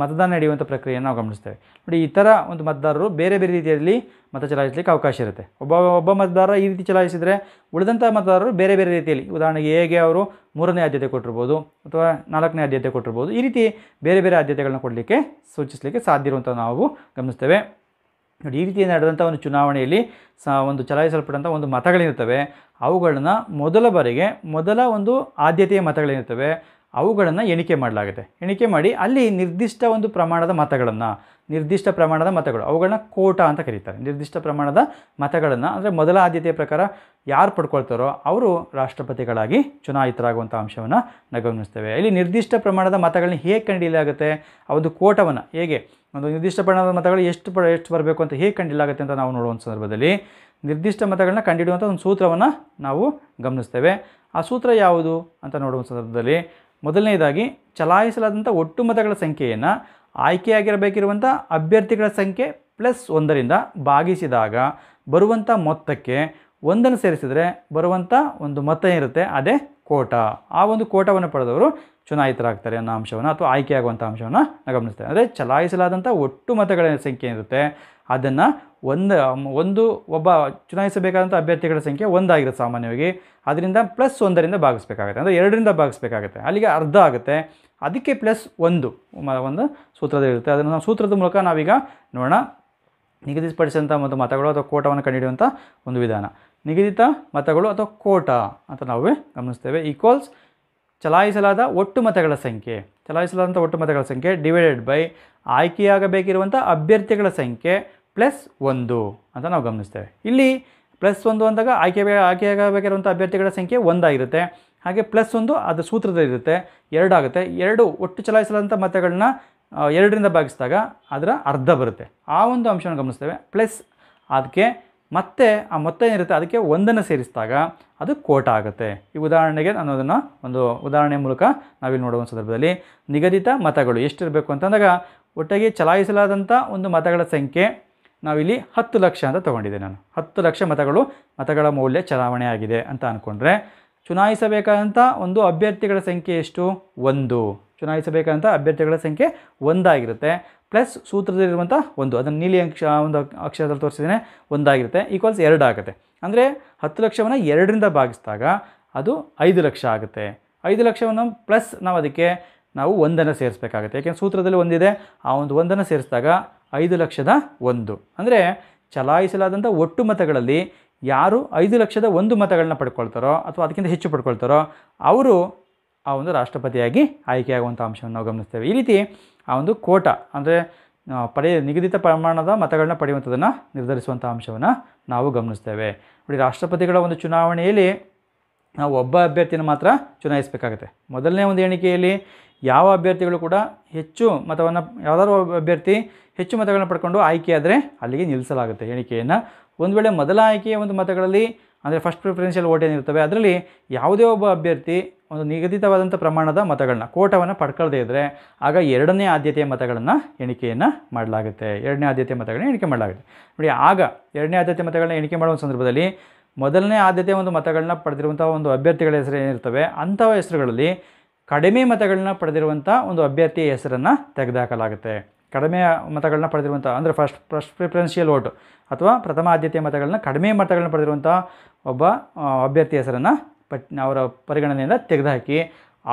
ಮತದಾನ ನಡೆಯುವಂಥ ಪ್ರಕ್ರಿಯೆಯನ್ನು ನಾವು ಗಮನಿಸ್ತೇವೆ ನೋಡಿ ಇತರ ಒಂದು ಮತದಾರರು ಬೇರೆ ಬೇರೆ ರೀತಿಯಲ್ಲಿ ಮತ ಚಲಾಯಿಸಲಿಕ್ಕೆ ಅವಕಾಶ ಇರುತ್ತೆ ಒಬ್ಬ ಒಬ್ಬ ಮತದಾರ ಈ ರೀತಿ ಚಲಾಯಿಸಿದರೆ ಉಳಿದಂಥ ಮತದಾರರು ಬೇರೆ ಬೇರೆ ರೀತಿಯಲ್ಲಿ ಉದಾಹರಣೆಗೆ ಹೇಗೆ ಅವರು ಮೂರನೇ ಆದ್ಯತೆ ಕೊಟ್ಟಿರ್ಬೋದು ಅಥವಾ ನಾಲ್ಕನೇ ಆದ್ಯತೆ ಕೊಟ್ಟಿರ್ಬೋದು ಈ ರೀತಿ ಬೇರೆ ಬೇರೆ ಆದ್ಯತೆಗಳನ್ನ ಕೊಡಲಿಕ್ಕೆ ಸೂಚಿಸಲಿಕ್ಕೆ ಸಾಧ್ಯ ಇರುವಂಥ ನಾವು ಗಮನಿಸ್ತೇವೆ ನೋಡಿ ಈ ರೀತಿ ನಡೆದಂಥ ಒಂದು ಚುನಾವಣೆಯಲ್ಲಿ ಸ ಒಂದು ಚಲಾಯಿಸಲ್ಪಟ್ಟಂಥ ಒಂದು ಮತಗಳೇನಿರ್ತವೆ ಅವುಗಳನ್ನು ಮೊದಲ ಬಾರಿಗೆ ಮೊದಲ ಒಂದು ಆದ್ಯತೆಯ ಮತಗಳೇನಿರ್ತವೆ ಅವುಗಳನ್ನು ಎಣಿಕೆ ಮಾಡಲಾಗುತ್ತೆ ಎಣಿಕೆ ಮಾಡಿ ಅಲ್ಲಿ ನಿರ್ದಿಷ್ಟ ಒಂದು ಪ್ರಮಾಣದ ಮತಗಳನ್ನು ನಿರ್ದಿಷ್ಟ ಪ್ರಮಾಣದ ಮತಗಳು ಅವುಗಳನ್ನ ಕೋಟ ಅಂತ ಕರೀತಾರೆ ನಿರ್ದಿಷ್ಟ ಪ್ರಮಾಣದ ಮತಗಳನ್ನು ಅಂದರೆ ಮೊದಲ ಆದ್ಯತೆಯ ಪ್ರಕಾರ ಯಾರು ಪಡ್ಕೊಳ್ತಾರೋ ಅವರು ರಾಷ್ಟ್ರಪತಿಗಳಾಗಿ ಚುನಾಯಿತರಾಗುವಂಥ ಅಂಶವನ್ನು ನಾವು ಗಮನಿಸ್ತೇವೆ ಇಲ್ಲಿ ನಿರ್ದಿಷ್ಟ ಪ್ರಮಾಣದ ಮತಗಳನ್ನ ಹೇಗೆ ಕಂಡಿಲಾಗುತ್ತೆ ಆ ಒಂದು ಕೋಟವನ್ನು ಹೇಗೆ ಒಂದು ನಿರ್ದಿಷ್ಟ ಪ್ರಮಾಣದ ಮತಗಳು ಎಷ್ಟು ಪ ಎಷ್ಟು ಬರಬೇಕು ಅಂತ ಹೇಗೆ ಕಂಡಿಲಾಗುತ್ತೆ ಅಂತ ನಾವು ನೋಡುವಂಥ ಸಂದರ್ಭದಲ್ಲಿ ನಿರ್ದಿಷ್ಟ ಮತಗಳನ್ನ ಕಂಡಿಡುವಂಥ ಒಂದು ಸೂತ್ರವನ್ನು ನಾವು ಗಮನಿಸ್ತೇವೆ ಆ ಸೂತ್ರ ಯಾವುದು ಅಂತ ನೋಡುವ ಸಂದರ್ಭದಲ್ಲಿ ಮೊದಲನೇದಾಗಿ ಚಲಾಯಿಸಲಾದಂಥ ಒಟ್ಟು ಮತಗಳ ಸಂಖ್ಯೆಯನ್ನು ಆಯ್ಕೆಯಾಗಿರಬೇಕಿರುವಂಥ ಅಭ್ಯರ್ಥಿಗಳ ಸಂಖ್ಯೆ ಪ್ಲಸ್ ಒಂದರಿಂದ ಭಾಗಿಸಿದಾಗ ಬರುವಂಥ ಮೊತ್ತಕ್ಕೆ ಒಂದನ್ನು ಸೇರಿಸಿದರೆ ಬರುವಂಥ ಒಂದು ಮತ ಇರುತ್ತೆ ಅದೇ ಕೋಟ ಆ ಒಂದು ಕೋಟವನ್ನು ಪಡೆದವರು ಚುನಾಯಿತರಾಗ್ತಾರೆ ಅನ್ನೋ ಅಂಶವನ್ನು ಅಥವಾ ಆಯ್ಕೆಯಾಗುವಂಥ ಅಂಶವನ್ನು ನಾವು ಗಮನಿಸ್ತೇವೆ ಅಂದರೆ ಚಲಾಯಿಸಲಾದಂಥ ಒಟ್ಟು ಮತಗಳ ಸಂಖ್ಯೆ ಇರುತ್ತೆ ಅದನ್ನು ಒಂದು ಒಂದು ಒಬ್ಬ ಚುನಾಯಿಸಬೇಕಾದಂಥ ಅಭ್ಯರ್ಥಿಗಳ ಸಂಖ್ಯೆ ಒಂದಾಗಿರುತ್ತೆ ಸಾಮಾನ್ಯವಾಗಿ ಅದರಿಂದ ಪ್ಲಸ್ ಒಂದರಿಂದ ಭಾಗಿಸ್ಬೇಕಾಗುತ್ತೆ ಅಂದರೆ ಎರಡರಿಂದ ಭಾಗಿಸ್ಬೇಕಾಗುತ್ತೆ ಅಲ್ಲಿಗೆ ಅರ್ಧ ಆಗುತ್ತೆ ಅದಕ್ಕೆ ಪ್ಲಸ್ ಒಂದು ಒಂದು ಸೂತ್ರದಲ್ಲಿರುತ್ತೆ ಅದನ್ನು ನಾವು ಸೂತ್ರದ ಮೂಲಕ ನಾವೀಗ ನೋಡೋಣ ನಿಗದಿಪಡಿಸಿದಂಥ ಒಂದು ಮತಗಳು ಅಥವಾ ಕೋಟವನ್ನು ಕಂಡುಹಿಡಿಯುವಂಥ ಒಂದು ವಿಧಾನ ನಿಗದಿತ ಮತಗಳು ಅಥವಾ ಕೋಟಾ ಅಂತ ನಾವು ಗಮನಿಸ್ತೇವೆ ಈಕ್ವಲ್ಸ್ ಚಲಾಯಿಸಲಾದ ಒಟ್ಟು ಮತಗಳ ಸಂಖ್ಯೆ ಚಲಾಯಿಸಲಾದಂಥ ಒಟ್ಟು ಮತಗಳ ಸಂಖ್ಯೆ ಡಿವೈಡೆಡ್ ಬೈ ಆಯ್ಕೆಯಾಗಬೇಕಿರುವಂಥ ಅಭ್ಯರ್ಥಿಗಳ ಸಂಖ್ಯೆ ಪ್ಲಸ್ ಒಂದು ಅಂತ ನಾವು ಗಮನಿಸ್ತೇವೆ ಇಲ್ಲಿ ಪ್ಲಸ್ ಒಂದು ಅಂದಾಗ ಆಯ್ಕೆ ಆಯ್ಕೆಯಾಗಬೇಕಿರುವಂಥ ಅಭ್ಯರ್ಥಿಗಳ ಸಂಖ್ಯೆ ಒಂದಾಗಿರುತ್ತೆ ಹಾಗೆ ಪ್ಲಸ್ ಒಂದು ಅದು ಸೂತ್ರದಲ್ಲಿರುತ್ತೆ ಎರಡಾಗುತ್ತೆ ಎರಡು ಒಟ್ಟು ಚಲಾಯಿಸಲಾದಂಥ ಮತಗಳನ್ನ ಎರಡರಿಂದ ಭಾಗಿಸಿದಾಗ ಅದರ ಅರ್ಧ ಬರುತ್ತೆ ಆ ಒಂದು ಅಂಶವನ್ನು ಗಮನಿಸ್ತೇವೆ ಪ್ಲಸ್ ಅದಕ್ಕೆ ಮತ್ತೆ ಆ ಮೊತ್ತ ಏನಿರುತ್ತೆ ಅದಕ್ಕೆ ಒಂದನ್ನು ಸೇರಿಸಿದಾಗ ಅದು ಕೋಟ ಆಗುತ್ತೆ ಈ ಉದಾಹರಣೆಗೆ ನಾನು ಅದನ್ನು ಒಂದು ಉದಾಹರಣೆ ಮೂಲಕ ನಾವಿಲ್ಲಿ ನೋಡುವ ಸಂದರ್ಭದಲ್ಲಿ ನಿಗದಿತ ಮತಗಳು ಎಷ್ಟಿರಬೇಕು ಅಂತಂದಾಗ ಒಟ್ಟಿಗೆ ಚಲಾಯಿಸಲಾದಂಥ ಒಂದು ಮತಗಳ ಸಂಖ್ಯೆ ನಾವಿಲ್ಲಿ ಹತ್ತು ಲಕ್ಷ ಅಂತ ತೊಗೊಂಡಿದ್ದೆ ನಾನು ಹತ್ತು ಲಕ್ಷ ಮತಗಳು ಮತಗಳ ಮೌಲ್ಯ ಚಲಾವಣೆ ಆಗಿದೆ ಅಂತ ಅಂದ್ಕೊಂಡ್ರೆ ಚುನಾಯಿಸಬೇಕಾದಂಥ ಒಂದು ಅಭ್ಯರ್ಥಿಗಳ ಸಂಖ್ಯೆ ಎಷ್ಟು ಒಂದು ಚುನಾಯಿಸಬೇಕಾದಂಥ ಅಭ್ಯರ್ಥಿಗಳ ಸಂಖ್ಯೆ ಒಂದಾಗಿರುತ್ತೆ ಪ್ಲಸ್ ಸೂತ್ರದಲ್ಲಿರುವಂಥ ಒಂದು ಅದನ್ನು ನೀಲಿ ಅಕ್ಷರ ಒಂದು ಅಕ್ಷರದಲ್ಲಿ ತೋರಿಸಿದ್ರೆ ಒಂದಾಗಿರುತ್ತೆ ಈಕ್ವಲ್ಸ್ ಎರಡು ಆಗುತ್ತೆ ಅಂದರೆ ಹತ್ತು ಲಕ್ಷವನ್ನು ಎರಡರಿಂದ ಭಾಗಿಸಿದಾಗ ಅದು ಐದು ಲಕ್ಷ ಆಗುತ್ತೆ ಐದು ಲಕ್ಷವನ್ನು ಪ್ಲಸ್ ನಾವು ಅದಕ್ಕೆ ನಾವು ಒಂದನ್ನು ಸೇರಿಸಬೇಕಾಗುತ್ತೆ ಯಾಕೆಂದರೆ ಸೂತ್ರದಲ್ಲಿ ಒಂದಿದೆ ಆ ಒಂದು ಒಂದನ್ನು ಸೇರಿಸಿದಾಗ ಐದು ಲಕ್ಷದ ಒಂದು ಅಂದರೆ ಚಲಾಯಿಸಲಾದಂಥ ಒಟ್ಟು ಮತಗಳಲ್ಲಿ ಯಾರು ಐದು ಲಕ್ಷದ ಒಂದು ಮತಗಳನ್ನ ಪಡ್ಕೊಳ್ತಾರೋ ಅಥವಾ ಅದಕ್ಕಿಂತ ಹೆಚ್ಚು ಪಡ್ಕೊಳ್ತಾರೋ ಅವರು ಆ ಒಂದು ರಾಷ್ಟ್ರಪತಿಯಾಗಿ ಆಯ್ಕೆಯಾಗುವಂಥ ಅಂಶವನ್ನು ನಾವು ಗಮನಿಸ್ತೇವೆ ಈ ರೀತಿ ಆ ಒಂದು ಕೋಟ ಅಂದರೆ ಪಡೆಯ ನಿಗದಿತ ಪ್ರಮಾಣದ ಮತಗಳನ್ನ ಪಡೆಯುವಂಥದ್ದನ್ನು ನಿರ್ಧರಿಸುವಂಥ ಅಂಶವನ್ನು ನಾವು ಗಮನಿಸ್ತೇವೆ ನೋಡಿ ರಾಷ್ಟ್ರಪತಿಗಳ ಒಂದು ಚುನಾವಣೆಯಲ್ಲಿ ನಾವು ಒಬ್ಬ ಅಭ್ಯರ್ಥಿನ ಮಾತ್ರ ಚುನಾಯಿಸಬೇಕಾಗುತ್ತೆ ಮೊದಲನೇ ಒಂದು ಎಣಿಕೆಯಲ್ಲಿ ಯಾವ ಅಭ್ಯರ್ಥಿಗಳು ಕೂಡ ಹೆಚ್ಚು ಮತವನ್ನು ಯಾವುದಾದ್ರು ಅಭ್ಯರ್ಥಿ ಹೆಚ್ಚು ಮತಗಳನ್ನು ಪಡ್ಕೊಂಡು ಆಯ್ಕೆಯಾದರೆ ಅಲ್ಲಿಗೆ ನಿಲ್ಲಿಸಲಾಗುತ್ತೆ ಎಣಿಕೆಯನ್ನು ಒಂದು ವೇಳೆ ಮೊದಲ ಆಯ್ಕೆಯ ಒಂದು ಮತಗಳಲ್ಲಿ ಅಂದರೆ ಫಸ್ಟ್ ಪ್ರಿಫರೆನ್ಷಿಯಲ್ ಓಟ್ ಏನಿರ್ತವೆ ಅದರಲ್ಲಿ ಯಾವುದೇ ಒಬ್ಬ ಅಭ್ಯರ್ಥಿ ಒಂದು ನಿಗದಿತವಾದಂಥ ಪ್ರಮಾಣದ ಮತಗಳನ್ನ ಕೋಟವನ್ನು ಪಡ್ಕೊಳ್ಳದೇ ಇದ್ದರೆ ಆಗ ಎರಡನೇ ಆದ್ಯತೆಯ ಮತಗಳನ್ನು ಎಣಿಕೆಯನ್ನು ಮಾಡಲಾಗುತ್ತೆ ಎರಡನೇ ಆದ್ಯತೆಯ ಮತಗಳನ್ನ ಎಣಿಕೆ ಮಾಡಲಾಗುತ್ತೆ ನೋಡಿ ಆಗ ಎರಡನೇ ಆದ್ಯತೆ ಮತಗಳನ್ನ ಎಣಿಕೆ ಮಾಡುವ ಸಂದರ್ಭದಲ್ಲಿ ಮೊದಲನೇ ಆದ್ಯತೆಯ ಒಂದು ಮತಗಳನ್ನ ಪಡೆದಿರುವಂಥ ಒಂದು ಅಭ್ಯರ್ಥಿಗಳ ಹೆಸರು ಏನಿರ್ತವೆ ಅಂಥ ಹೆಸರುಗಳಲ್ಲಿ ಕಡಿಮೆ ಮತಗಳನ್ನ ಪಡೆದಿರುವಂಥ ಒಂದು ಅಭ್ಯರ್ಥಿಯ ಹೆಸರನ್ನು ತೆಗೆದುಹಾಕಲಾಗುತ್ತೆ ಕಡಿಮೆ ಮತಗಳನ್ನ ಪಡೆದಿರುವಂಥ ಅಂದರೆ ಫಸ್ಟ್ ಫಸ್ಟ್ ಪ್ರಿಫರೆನ್ಷಿಯಲ್ ವೋಟ್ ಅಥವಾ ಪ್ರಥಮ ಆದ್ಯತೆಯ ಮತಗಳನ್ನ ಕಡಿಮೆ ಮತಗಳನ್ನ ಪಡೆದಿರುವಂಥ ಒಬ್ಬ ಅಭ್ಯರ್ಥಿ ಹೆಸರನ್ನು ಪಟ್ ಅವರ ಪರಿಗಣನೆಯಿಂದ ತೆಗೆದುಹಾಕಿ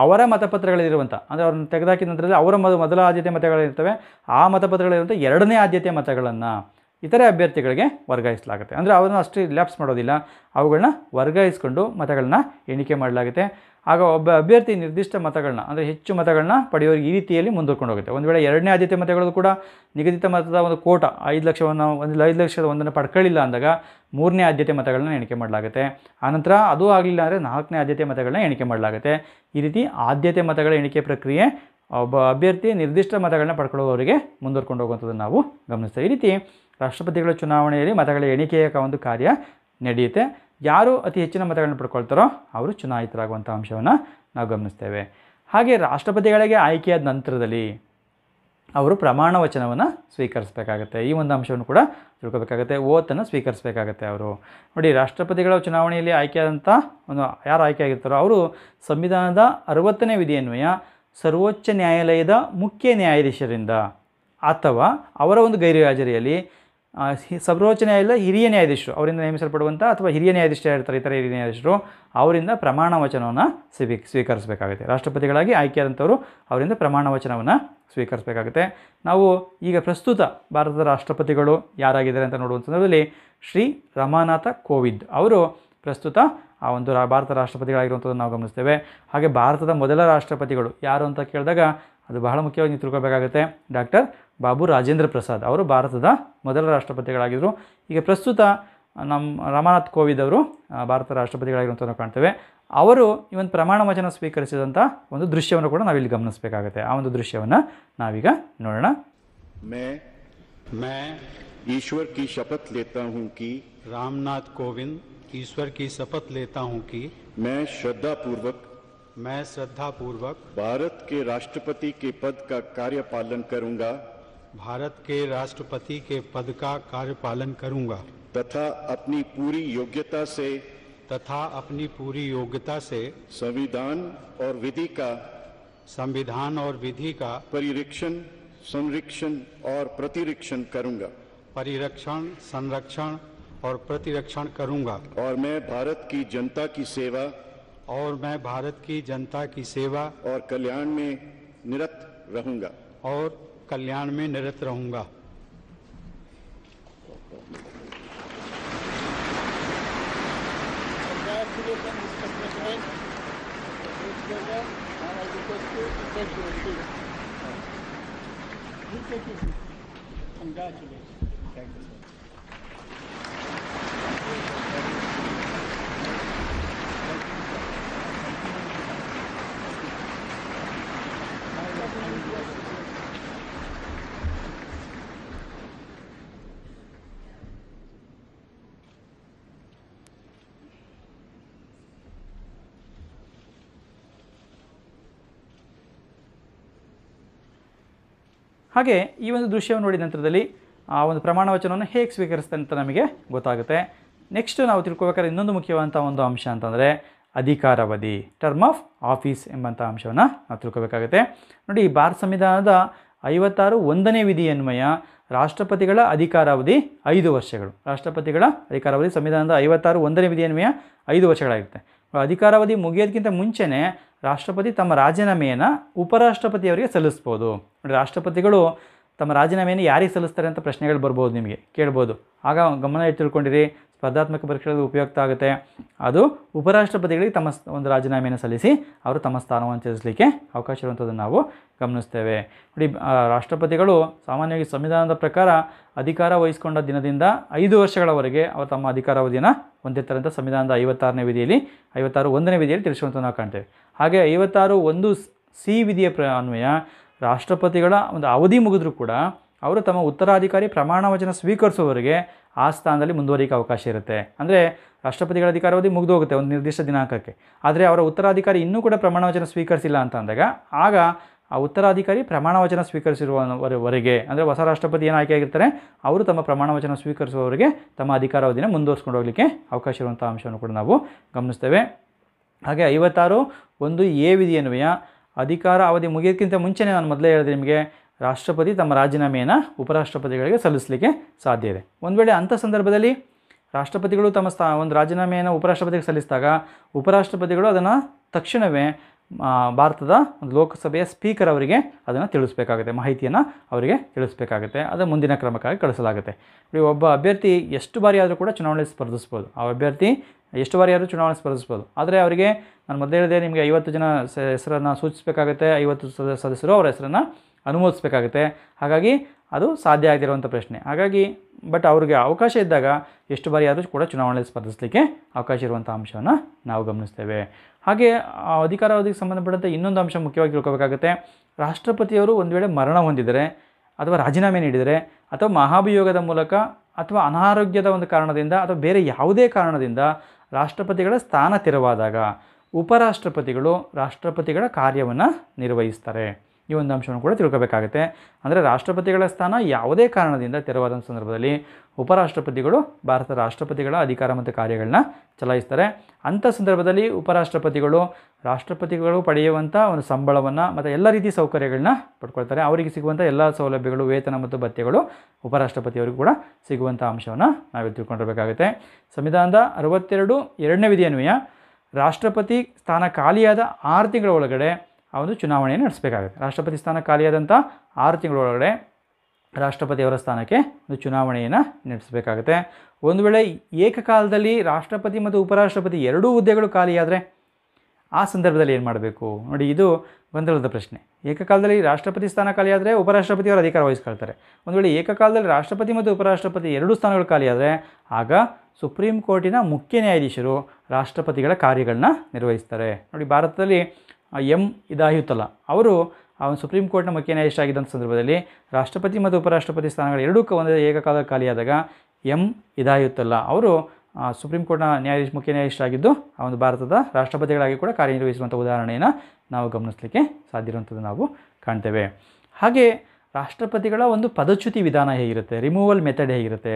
ಅವರ ಮತಪತ್ರಗಳಿರುವಂಥ ಅಂದರೆ ಅವ್ರನ್ನ ತೆಗೆದುಹಾಕಿದ ನಂತರದಲ್ಲಿ ಅವರ ಮೊದಲ ಆದ್ಯತೆ ಮತಗಳಿರ್ತವೆ ಆ ಮತಪತ್ರಗಳಿರುವಂಥ ಎರಡನೇ ಆದ್ಯತೆ ಮತಗಳನ್ನು ಇತರೆ ಅಭ್ಯರ್ಥಿಗಳಿಗೆ ವರ್ಗಾಯಿಸಲಾಗುತ್ತೆ ಅಂದರೆ ಅವರನ್ನು ಅಷ್ಟು ಲ್ಯಾಪ್ಸ್ ಮಾಡೋದಿಲ್ಲ ಅವುಗಳನ್ನ ವರ್ಗಾಯಿಸ್ಕೊಂಡು ಮತಗಳನ್ನ ಎಣಿಕೆ ಮಾಡಲಾಗುತ್ತೆ ಆಗ ಒಬ್ಬ ಅಭ್ಯರ್ಥಿ ನಿರ್ದಿಷ್ಟ ಮತಗಳನ್ನ ಅಂದರೆ ಹೆಚ್ಚು ಮತಗಳನ್ನ ಪಡೆಯೋರಿಗೆ ಈ ರೀತಿಯಲ್ಲಿ ಮುಂದೂಡ್ಕೊಂಡು ಹೋಗುತ್ತೆ ಒಂದು ವೇಳೆ ಎರಡನೇ ಆದ್ಯತೆ ಮತಗಳು ಕೂಡ ನಿಗದಿತ ಮತದ ಒಂದು ಕೋಟ ಐದು ಲಕ್ಷವನ್ನು ಒಂದು ಐದು ಲಕ್ಷದ ಒಂದನ್ನು ಪಡ್ಕೊಳ್ಳಿಲ್ಲ ಅಂದಾಗ ಮೂರನೇ ಆದ್ಯತೆ ಮತಗಳನ್ನ ಎಣಿಕೆ ಮಾಡಲಾಗುತ್ತೆ ಆನಂತರ ಅದು ಆಗಲಿಲ್ಲ ಅಂದರೆ ನಾಲ್ಕನೇ ಆದ್ಯತೆ ಮತಗಳನ್ನ ಎಣಿಕೆ ಮಾಡಲಾಗುತ್ತೆ ಈ ರೀತಿ ಆದ್ಯತೆ ಮತಗಳ ಎಣಿಕೆ ಪ್ರಕ್ರಿಯೆ ಒಬ್ಬ ಅಭ್ಯರ್ಥಿ ನಿರ್ದಿಷ್ಟ ಮತಗಳನ್ನ ಪಡ್ಕೊಳ್ಳೋವರಿಗೆ ಮುಂದುವರ್ಕೊಂಡು ಹೋಗುವಂಥದ್ದನ್ನು ನಾವು ಗಮನಿಸ್ತೇವೆ ಈ ರೀತಿ ರಾಷ್ಟ್ರಪತಿಗಳ ಚುನಾವಣೆಯಲ್ಲಿ ಮತಗಳ ಎಣಿಕೆಯ ಒಂದು ಕಾರ್ಯ ನಡೆಯುತ್ತೆ ಯಾರು ಅತಿ ಹೆಚ್ಚಿನ ಮತಗಳನ್ನು ಪಡ್ಕೊಳ್ತಾರೋ ಅವರು ಚುನಾಯಿತರಾಗುವಂಥ ಅಂಶವನ್ನು ನಾವು ಗಮನಿಸ್ತೇವೆ ಹಾಗೆ ರಾಷ್ಟ್ರಪತಿಗಳಿಗೆ ಆಯ್ಕೆಯಾದ ನಂತರದಲ್ಲಿ ಅವರು ಪ್ರಮಾಣ ವಚನವನ್ನು ಸ್ವೀಕರಿಸಬೇಕಾಗತ್ತೆ ಈ ಒಂದು ಅಂಶವನ್ನು ಕೂಡ ತಿಳ್ಕೊಬೇಕಾಗತ್ತೆ ಓತನ್ನು ಸ್ವೀಕರಿಸಬೇಕಾಗತ್ತೆ ಅವರು ನೋಡಿ ರಾಷ್ಟ್ರಪತಿಗಳ ಚುನಾವಣೆಯಲ್ಲಿ ಆಯ್ಕೆಯಾದಂಥ ಒಂದು ಯಾರು ಆಗಿರ್ತಾರೋ ಅವರು ಸಂವಿಧಾನದ ಅರವತ್ತನೇ ವಿಧಿಯನ್ವಯ ಸರ್ವೋಚ್ಚ ನ್ಯಾಯಾಲಯದ ಮುಖ್ಯ ನ್ಯಾಯಾಧೀಶರಿಂದ ಅಥವಾ ಅವರ ಒಂದು ಹಾಜರಿಯಲ್ಲಿ ಸರ್ವೋಚ್ಚ ಇಲ್ಲ ಹಿರಿಯ ನ್ಯಾಯಾಧೀಶರು ಅವರಿಂದ ನೇಮಿಸಲ್ಪಡುವಂಥ ಅಥವಾ ಹಿರಿಯ ನ್ಯಾಯಾಧೀಶ ಇರ್ತಾರೆ ಇತರ ಹಿರಿಯ ನ್ಯಾಯಾಧೀಶರು ಅವರಿಂದ ಪ್ರಮಾಣ ವಚನವನ್ನು ಸ್ವೀ ಸ್ವೀಕರಿಸಬೇಕಾಗುತ್ತೆ ರಾಷ್ಟ್ರಪತಿಗಳಾಗಿ ಆಯ್ಕೆಯಾದಂಥವರು ಅವರಿಂದ ಪ್ರಮಾಣ ವಚನವನ್ನು ಸ್ವೀಕರಿಸಬೇಕಾಗುತ್ತೆ ನಾವು ಈಗ ಪ್ರಸ್ತುತ ಭಾರತದ ರಾಷ್ಟ್ರಪತಿಗಳು ಯಾರಾಗಿದ್ದಾರೆ ಅಂತ ನೋಡುವಂಥ ಸಂದರ್ಭದಲ್ಲಿ ಶ್ರೀ ರಮಾನಾಥ ಕೋವಿಂದ್ ಅವರು ಪ್ರಸ್ತುತ ಆ ಒಂದು ರಾ ಭಾರತ ರಾಷ್ಟ್ರಪತಿಗಳಾಗಿರುವಂಥದ್ದನ್ನು ನಾವು ಗಮನಿಸ್ತೇವೆ ಹಾಗೆ ಭಾರತದ ಮೊದಲ ರಾಷ್ಟ್ರಪತಿಗಳು ಯಾರು ಅಂತ ಕೇಳಿದಾಗ ಅದು ಬಹಳ ಮುಖ್ಯವಾಗಿ ತಿಳ್ಕೊಬೇಕಾಗುತ್ತೆ ಡಾಕ್ಟರ್ ಬಾಬು ರಾಜೇಂದ್ರ ಪ್ರಸಾದ್ ಅವರು ಭಾರತದ ಮೊದಲ ರಾಷ್ಟ್ರಪತಿಗಳಾಗಿದ್ದರು ಈಗ ಪ್ರಸ್ತುತ ನಮ್ಮ ರಾಮನಾಥ್ ಕೋವಿದ್ ಅವರು ಭಾರತದ ರಾಷ್ಟ್ರಪತಿಗಳಾಗಿರುವಂಥ ಕಾಣ್ತೇವೆ ಅವರು ಈ ಒಂದು ಪ್ರಮಾಣ ವಚನ ಸ್ವೀಕರಿಸಿದಂಥ ಒಂದು ದೃಶ್ಯವನ್ನು ಕೂಡ ನಾವಿಲ್ಲಿ ಗಮನಿಸಬೇಕಾಗುತ್ತೆ ಆ ಒಂದು ದೃಶ್ಯವನ್ನು ನಾವೀಗ ನೋಡೋಣ ಮೇ ಮೇ ಈಶ್ವರ್ ಕಿ ಶಪಥ ಲೇತಾ ಹೂಂ ಕಿ ರಾಮನಾಥ್ ಕೋವಿಂದ್ ಈಶ್ವರ್ ಕಿ ಶಪಥ ಲೇತಾ ಹೂಂ ಕಿ ಮೇ ಶ್ರದ್ಧಾಪೂರ್ವಕ್ ಮೇ ಶ್ರದ್ಧಾಪೂರ್ವಕ್ ಭಾರತ ಕೆ ರಾಷ್ಟ್ರಪತಿ ಕೆ ಪದ ಕಾ ಕಾರ್ಯಪಾಲನ್ ಕರುಂಗಾ भारत के राष्ट्रपति के पद का कार्यपालन करूंगा तथा अपनी पूरी योग्यता से तथा अपनी पूरी योग्यता से संविधान और विधि का संविधान और विधि का परिरक्षण संरक्षण और प्रतिरक्षण करूंगा परिरक्षण संरक्षण और प्रतिरक्षण करूंगा और मैं भारत की जनता की सेवा और मैं भारत की जनता की सेवा और कल्याण में निरत रहूंगा और कल्याण में निरत रहूंगा Congratulations. ಹಾಗೆ ಈ ಒಂದು ದೃಶ್ಯವನ್ನು ನೋಡಿದ ನಂತರದಲ್ಲಿ ಆ ಒಂದು ಪ್ರಮಾಣ ವಚನವನ್ನು ಹೇಗೆ ಸ್ವೀಕರಿಸ್ತಾನೆ ಅಂತ ನಮಗೆ ಗೊತ್ತಾಗುತ್ತೆ ನೆಕ್ಸ್ಟ್ ನಾವು ತಿಳ್ಕೊಬೇಕಾದ್ರೆ ಇನ್ನೊಂದು ಮುಖ್ಯವಾದಂಥ ಒಂದು ಅಂಶ ಅಂತಂದರೆ ಅಧಿಕಾರಾವಧಿ ಟರ್ಮ್ ಆಫ್ ಆಫೀಸ್ ಎಂಬಂಥ ಅಂಶವನ್ನು ನಾವು ತಿಳ್ಕೊಬೇಕಾಗುತ್ತೆ ನೋಡಿ ಈ ಭಾರತ ಸಂವಿಧಾನದ ಐವತ್ತಾರು ಒಂದನೇ ವಿಧಿಯನ್ವಯ ರಾಷ್ಟ್ರಪತಿಗಳ ಅಧಿಕಾರಾವಧಿ ಐದು ವರ್ಷಗಳು ರಾಷ್ಟ್ರಪತಿಗಳ ಅಧಿಕಾರಾವಧಿ ಸಂವಿಧಾನದ ಐವತ್ತಾರು ಒಂದನೇ ವಿಧಿಯನ್ವಯ ಐದು ವರ್ಷಗಳಾಗಿರುತ್ತೆ ಅಧಿಕಾರಾವಧಿ ಮುಗಿಯೋದಕ್ಕಿಂತ ಮುಂಚೆನೇ ರಾಷ್ಟ್ರಪತಿ ತಮ್ಮ ರಾಜೀನಾಮೆಯನ್ನು ಉಪರಾಷ್ಟ್ರಪತಿಯವರಿಗೆ ಸಲ್ಲಿಸ್ಬೋದು ನೋಡಿ ರಾಷ್ಟ್ರಪತಿಗಳು ತಮ್ಮ ರಾಜೀನಾಮೆಯನ್ನು ಯಾರಿಗೆ ಸಲ್ಲಿಸ್ತಾರೆ ಅಂತ ಪ್ರಶ್ನೆಗಳು ಬರ್ಬೋದು ನಿಮಗೆ ಕೇಳ್ಬೋದು ಆಗ ಗಮನ ತಿಳ್ಕೊಂಡಿರಿ ಸ್ಪರ್ಧಾತ್ಮಕ ಪರೀಕ್ಷೆಗಳು ಉಪಯುಕ್ತ ಆಗುತ್ತೆ ಅದು ಉಪರಾಷ್ಟ್ರಪತಿಗಳಿಗೆ ತಮ್ಮ ಒಂದು ರಾಜೀನಾಮೆಯನ್ನು ಸಲ್ಲಿಸಿ ಅವರು ತಮ್ಮ ಸ್ಥಾನವನ್ನು ತ್ಯಜಿಸಲಿಕ್ಕೆ ಅವಕಾಶ ಇರುವಂಥದ್ದನ್ನು ನಾವು ಗಮನಿಸ್ತೇವೆ ನೋಡಿ ರಾಷ್ಟ್ರಪತಿಗಳು ಸಾಮಾನ್ಯವಾಗಿ ಸಂವಿಧಾನದ ಪ್ರಕಾರ ಅಧಿಕಾರ ವಹಿಸಿಕೊಂಡ ದಿನದಿಂದ ಐದು ವರ್ಷಗಳವರೆಗೆ ಅವರು ತಮ್ಮ ಅಧಿಕಾರಾವಧಿಯನ್ನು ಹೊಂದಿರ್ತಾರೆ ಅಂತ ಸಂವಿಧಾನದ ಐವತ್ತಾರನೇ ವಿಧಿಯಲ್ಲಿ ಐವತ್ತಾರು ಒಂದನೇ ವಿಧಿಯಲ್ಲಿ ತಿಳಿಸುವಂಥ ನಾವು ಕಾಣ್ತೇವೆ ಹಾಗೆ ಐವತ್ತಾರು ಒಂದು ಸಿ ವಿಧಿಯ ಪ್ರ ಅನ್ವಯ ರಾಷ್ಟ್ರಪತಿಗಳ ಒಂದು ಅವಧಿ ಮುಗಿದ್ರೂ ಕೂಡ ಅವರು ತಮ್ಮ ಉತ್ತರಾಧಿಕಾರಿ ಪ್ರಮಾಣ ವಚನ ಸ್ವೀಕರಿಸುವವರಿಗೆ ಆ ಸ್ಥಾನದಲ್ಲಿ ಮುಂದುವರಿಕೆ ಅವಕಾಶ ಇರುತ್ತೆ ಅಂದರೆ ರಾಷ್ಟ್ರಪತಿಗಳ ಅಧಿಕಾರಾವಧಿ ಮುಗಿದು ಹೋಗುತ್ತೆ ಒಂದು ನಿರ್ದಿಷ್ಟ ದಿನಾಂಕಕ್ಕೆ ಆದರೆ ಅವರ ಉತ್ತರಾಧಿಕಾರಿ ಇನ್ನೂ ಕೂಡ ಪ್ರಮಾಣ ವಚನ ಸ್ವೀಕರಿಸಿಲ್ಲ ಅಂತ ಅಂದಾಗ ಆಗ ಆ ಉತ್ತರಾಧಿಕಾರಿ ಪ್ರಮಾಣ ವಚನ ಸ್ವೀಕರಿಸಿರುವವರೆಗೆ ಅಂದರೆ ಹೊಸ ರಾಷ್ಟ್ರಪತಿ ಏನು ಆಗಿರ್ತಾರೆ ಅವರು ತಮ್ಮ ಪ್ರಮಾಣ ವಚನ ಸ್ವೀಕರಿಸುವವರಿಗೆ ತಮ್ಮ ಅವಧಿನ ಮುಂದುವರ್ಸ್ಕೊಂಡು ಹೋಗಲಿಕ್ಕೆ ಅವಕಾಶ ಇರುವಂಥ ಅಂಶವನ್ನು ಕೂಡ ನಾವು ಗಮನಿಸ್ತೇವೆ ಹಾಗೆ ಐವತ್ತಾರು ಒಂದು ಎ ವಿಧಿಯನ್ವಯ ಅಧಿಕಾರ ಅವಧಿ ಮುಗಿಯೋದಕ್ಕಿಂತ ಮುಂಚೆನೇ ನಾನು ಮೊದಲೇ ಹೇಳಿದೆ ನಿಮಗೆ ರಾಷ್ಟ್ರಪತಿ ತಮ್ಮ ರಾಜೀನಾಮೆಯನ್ನು ಉಪರಾಷ್ಟ್ರಪತಿಗಳಿಗೆ ಸಲ್ಲಿಸಲಿಕ್ಕೆ ಸಾಧ್ಯ ಇದೆ ಒಂದು ವೇಳೆ ಅಂಥ ಸಂದರ್ಭದಲ್ಲಿ ರಾಷ್ಟ್ರಪತಿಗಳು ತಮ್ಮ ಸ್ಥಾ ಒಂದು ರಾಜೀನಾಮೆಯನ್ನು ಉಪರಾಷ್ಟ್ರಪತಿಗೆ ಸಲ್ಲಿಸಿದಾಗ ಉಪರಾಷ್ಟ್ರಪತಿಗಳು ಅದನ್ನು ತಕ್ಷಣವೇ ಭಾರತದ ಲೋಕಸಭೆಯ ಸ್ಪೀಕರ್ ಅವರಿಗೆ ಅದನ್ನು ತಿಳಿಸ್ಬೇಕಾಗುತ್ತೆ ಮಾಹಿತಿಯನ್ನು ಅವರಿಗೆ ತಿಳಿಸ್ಬೇಕಾಗುತ್ತೆ ಅದು ಮುಂದಿನ ಕ್ರಮಕ್ಕಾಗಿ ಕಳಿಸಲಾಗುತ್ತೆ ಇಲ್ಲಿ ಒಬ್ಬ ಅಭ್ಯರ್ಥಿ ಎಷ್ಟು ಬಾರಿ ಆದರೂ ಕೂಡ ಚುನಾವಣೆ ಸ್ಪರ್ಧಿಸ್ಬೋದು ಆ ಅಭ್ಯರ್ಥಿ ಎಷ್ಟು ಬಾರಿ ಆದರೂ ಚುನಾವಣೆ ಸ್ಪರ್ಧಿಸ್ಬೋದು ಆದರೆ ಅವರಿಗೆ ನಾನು ಮೊದಲು ಹೇಳಿದೆ ನಿಮಗೆ ಐವತ್ತು ಜನ ಹೆಸರನ್ನು ಸೂಚಿಸಬೇಕಾಗುತ್ತೆ ಐವತ್ತು ಸದಸ್ಯರು ಅವರ ಹೆಸರನ್ನು ಅನುಮೋದಿಸಬೇಕಾಗುತ್ತೆ ಹಾಗಾಗಿ ಅದು ಸಾಧ್ಯ ಆಗಿರುವಂಥ ಪ್ರಶ್ನೆ ಹಾಗಾಗಿ ಬಟ್ ಅವ್ರಿಗೆ ಅವಕಾಶ ಇದ್ದಾಗ ಎಷ್ಟು ಬಾರಿ ಆದರೂ ಕೂಡ ಚುನಾವಣೆಯಲ್ಲಿ ಸ್ಪರ್ಧಿಸಲಿಕ್ಕೆ ಅವಕಾಶ ಇರುವಂಥ ಅಂಶವನ್ನು ನಾವು ಗಮನಿಸ್ತೇವೆ ಹಾಗೆ ಅಧಿಕಾರಾವಧಿಗೆ ಸಂಬಂಧಪಟ್ಟಂತೆ ಇನ್ನೊಂದು ಅಂಶ ಮುಖ್ಯವಾಗಿ ತಿಳ್ಕೋಬೇಕಾಗುತ್ತೆ ರಾಷ್ಟ್ರಪತಿಯವರು ಒಂದು ವೇಳೆ ಮರಣ ಹೊಂದಿದರೆ ಅಥವಾ ರಾಜೀನಾಮೆ ನೀಡಿದರೆ ಅಥವಾ ಮಹಾಭಿಯೋಗದ ಮೂಲಕ ಅಥವಾ ಅನಾರೋಗ್ಯದ ಒಂದು ಕಾರಣದಿಂದ ಅಥವಾ ಬೇರೆ ಯಾವುದೇ ಕಾರಣದಿಂದ ರಾಷ್ಟ್ರಪತಿಗಳ ಸ್ಥಾನ ತೆರವಾದಾಗ ಉಪರಾಷ್ಟ್ರಪತಿಗಳು ರಾಷ್ಟ್ರಪತಿಗಳ ಕಾರ್ಯವನ್ನು ನಿರ್ವಹಿಸ್ತಾರೆ ಈ ಒಂದು ಅಂಶವನ್ನು ಕೂಡ ತಿಳ್ಕೋಬೇಕಾಗುತ್ತೆ ಅಂದರೆ ರಾಷ್ಟ್ರಪತಿಗಳ ಸ್ಥಾನ ಯಾವುದೇ ಕಾರಣದಿಂದ ತೆರವಾದಂಥ ಸಂದರ್ಭದಲ್ಲಿ ಉಪರಾಷ್ಟ್ರಪತಿಗಳು ಭಾರತದ ರಾಷ್ಟ್ರಪತಿಗಳ ಅಧಿಕಾರ ಮತ್ತು ಕಾರ್ಯಗಳನ್ನ ಚಲಾಯಿಸ್ತಾರೆ ಅಂಥ ಸಂದರ್ಭದಲ್ಲಿ ಉಪರಾಷ್ಟ್ರಪತಿಗಳು ರಾಷ್ಟ್ರಪತಿಗಳು ಪಡೆಯುವಂಥ ಒಂದು ಸಂಬಳವನ್ನು ಮತ್ತು ಎಲ್ಲ ರೀತಿ ಸೌಕರ್ಯಗಳನ್ನ ಪಡ್ಕೊಳ್ತಾರೆ ಅವರಿಗೆ ಸಿಗುವಂಥ ಎಲ್ಲ ಸೌಲಭ್ಯಗಳು ವೇತನ ಮತ್ತು ಭತ್ಯೆಗಳು ಉಪರಾಷ್ಟ್ರಪತಿಯವರಿಗೂ ಕೂಡ ಸಿಗುವಂಥ ಅಂಶವನ್ನು ನಾವು ತಿಳ್ಕೊಂಡಿರಬೇಕಾಗುತ್ತೆ ಸಂವಿಧಾನದ ಅರವತ್ತೆರಡು ಎರಡನೇ ವಿಧಿಯನ್ವಯ ರಾಷ್ಟ್ರಪತಿ ಸ್ಥಾನ ಖಾಲಿಯಾದ ಆರು ತಿಂಗಳ ಒಳಗಡೆ ಆ ಒಂದು ಚುನಾವಣೆಯನ್ನು ನಡೆಸಬೇಕಾಗುತ್ತೆ ರಾಷ್ಟ್ರಪತಿ ಸ್ಥಾನ ಖಾಲಿಯಾದಂಥ ಆರು ತಿಂಗಳೊಳಗಡೆ ರಾಷ್ಟ್ರಪತಿಯವರ ಸ್ಥಾನಕ್ಕೆ ಒಂದು ಚುನಾವಣೆಯನ್ನು ನಡೆಸಬೇಕಾಗುತ್ತೆ ಒಂದು ವೇಳೆ ಏಕಕಾಲದಲ್ಲಿ ರಾಷ್ಟ್ರಪತಿ ಮತ್ತು ಉಪರಾಷ್ಟ್ರಪತಿ ಎರಡೂ ಹುದ್ದೆಗಳು ಖಾಲಿಯಾದರೆ ಆ ಸಂದರ್ಭದಲ್ಲಿ ಏನು ಮಾಡಬೇಕು ನೋಡಿ ಇದು ಗೊಂದಲದ ಪ್ರಶ್ನೆ ಏಕಕಾಲದಲ್ಲಿ ರಾಷ್ಟ್ರಪತಿ ಸ್ಥಾನ ಖಾಲಿಯಾದರೆ ಉಪರಾಷ್ಟ್ರಪತಿಯವರು ಅಧಿಕಾರ ವಹಿಸ್ಕೊಳ್ತಾರೆ ಒಂದು ವೇಳೆ ಏಕಕಾಲದಲ್ಲಿ ರಾಷ್ಟ್ರಪತಿ ಮತ್ತು ಉಪರಾಷ್ಟ್ರಪತಿ ಎರಡೂ ಸ್ಥಾನಗಳು ಖಾಲಿಯಾದರೆ ಆಗ ಸುಪ್ರೀಂ ಕೋರ್ಟಿನ ಮುಖ್ಯ ನ್ಯಾಯಾಧೀಶರು ರಾಷ್ಟ್ರಪತಿಗಳ ಕಾರ್ಯಗಳನ್ನ ನಿರ್ವಹಿಸ್ತಾರೆ ನೋಡಿ ಭಾರತದಲ್ಲಿ ಎಂ ಇದಾಯುತಲ ಅವರು ಅವನು ಸುಪ್ರೀಂ ಕೋರ್ಟ್ನ ಮುಖ್ಯ ಆಗಿದ್ದಂಥ ಸಂದರ್ಭದಲ್ಲಿ ರಾಷ್ಟ್ರಪತಿ ಮತ್ತು ಉಪರಾಷ್ಟ್ರಪತಿ ಸ್ಥಾನಗಳು ಎರಡೂ ಒಂದೇ ಏಕಕಾಲ ಖಾಲಿಯಾದಾಗ ಎಂ ಇದಾಯುತ್ತಲ್ಲ ಅವರು ಸುಪ್ರೀಂ ಕೋರ್ಟ್ನ ನ್ಯಾಯಾಧೀಶ ಮುಖ್ಯ ಆಗಿದ್ದು ಆ ಒಂದು ಭಾರತದ ರಾಷ್ಟ್ರಪತಿಗಳಾಗಿ ಕೂಡ ಕಾರ್ಯನಿರ್ವಹಿಸುವಂಥ ಉದಾಹರಣೆಯನ್ನು ನಾವು ಗಮನಿಸಲಿಕ್ಕೆ ಸಾಧ್ಯ ಇರುವಂಥದ್ದು ನಾವು ಕಾಣ್ತೇವೆ ಹಾಗೆ ರಾಷ್ಟ್ರಪತಿಗಳ ಒಂದು ಪದಚ್ಯುತಿ ವಿಧಾನ ಹೇಗಿರುತ್ತೆ ರಿಮೂವಲ್ ಮೆಥಡ್ ಹೇಗಿರುತ್ತೆ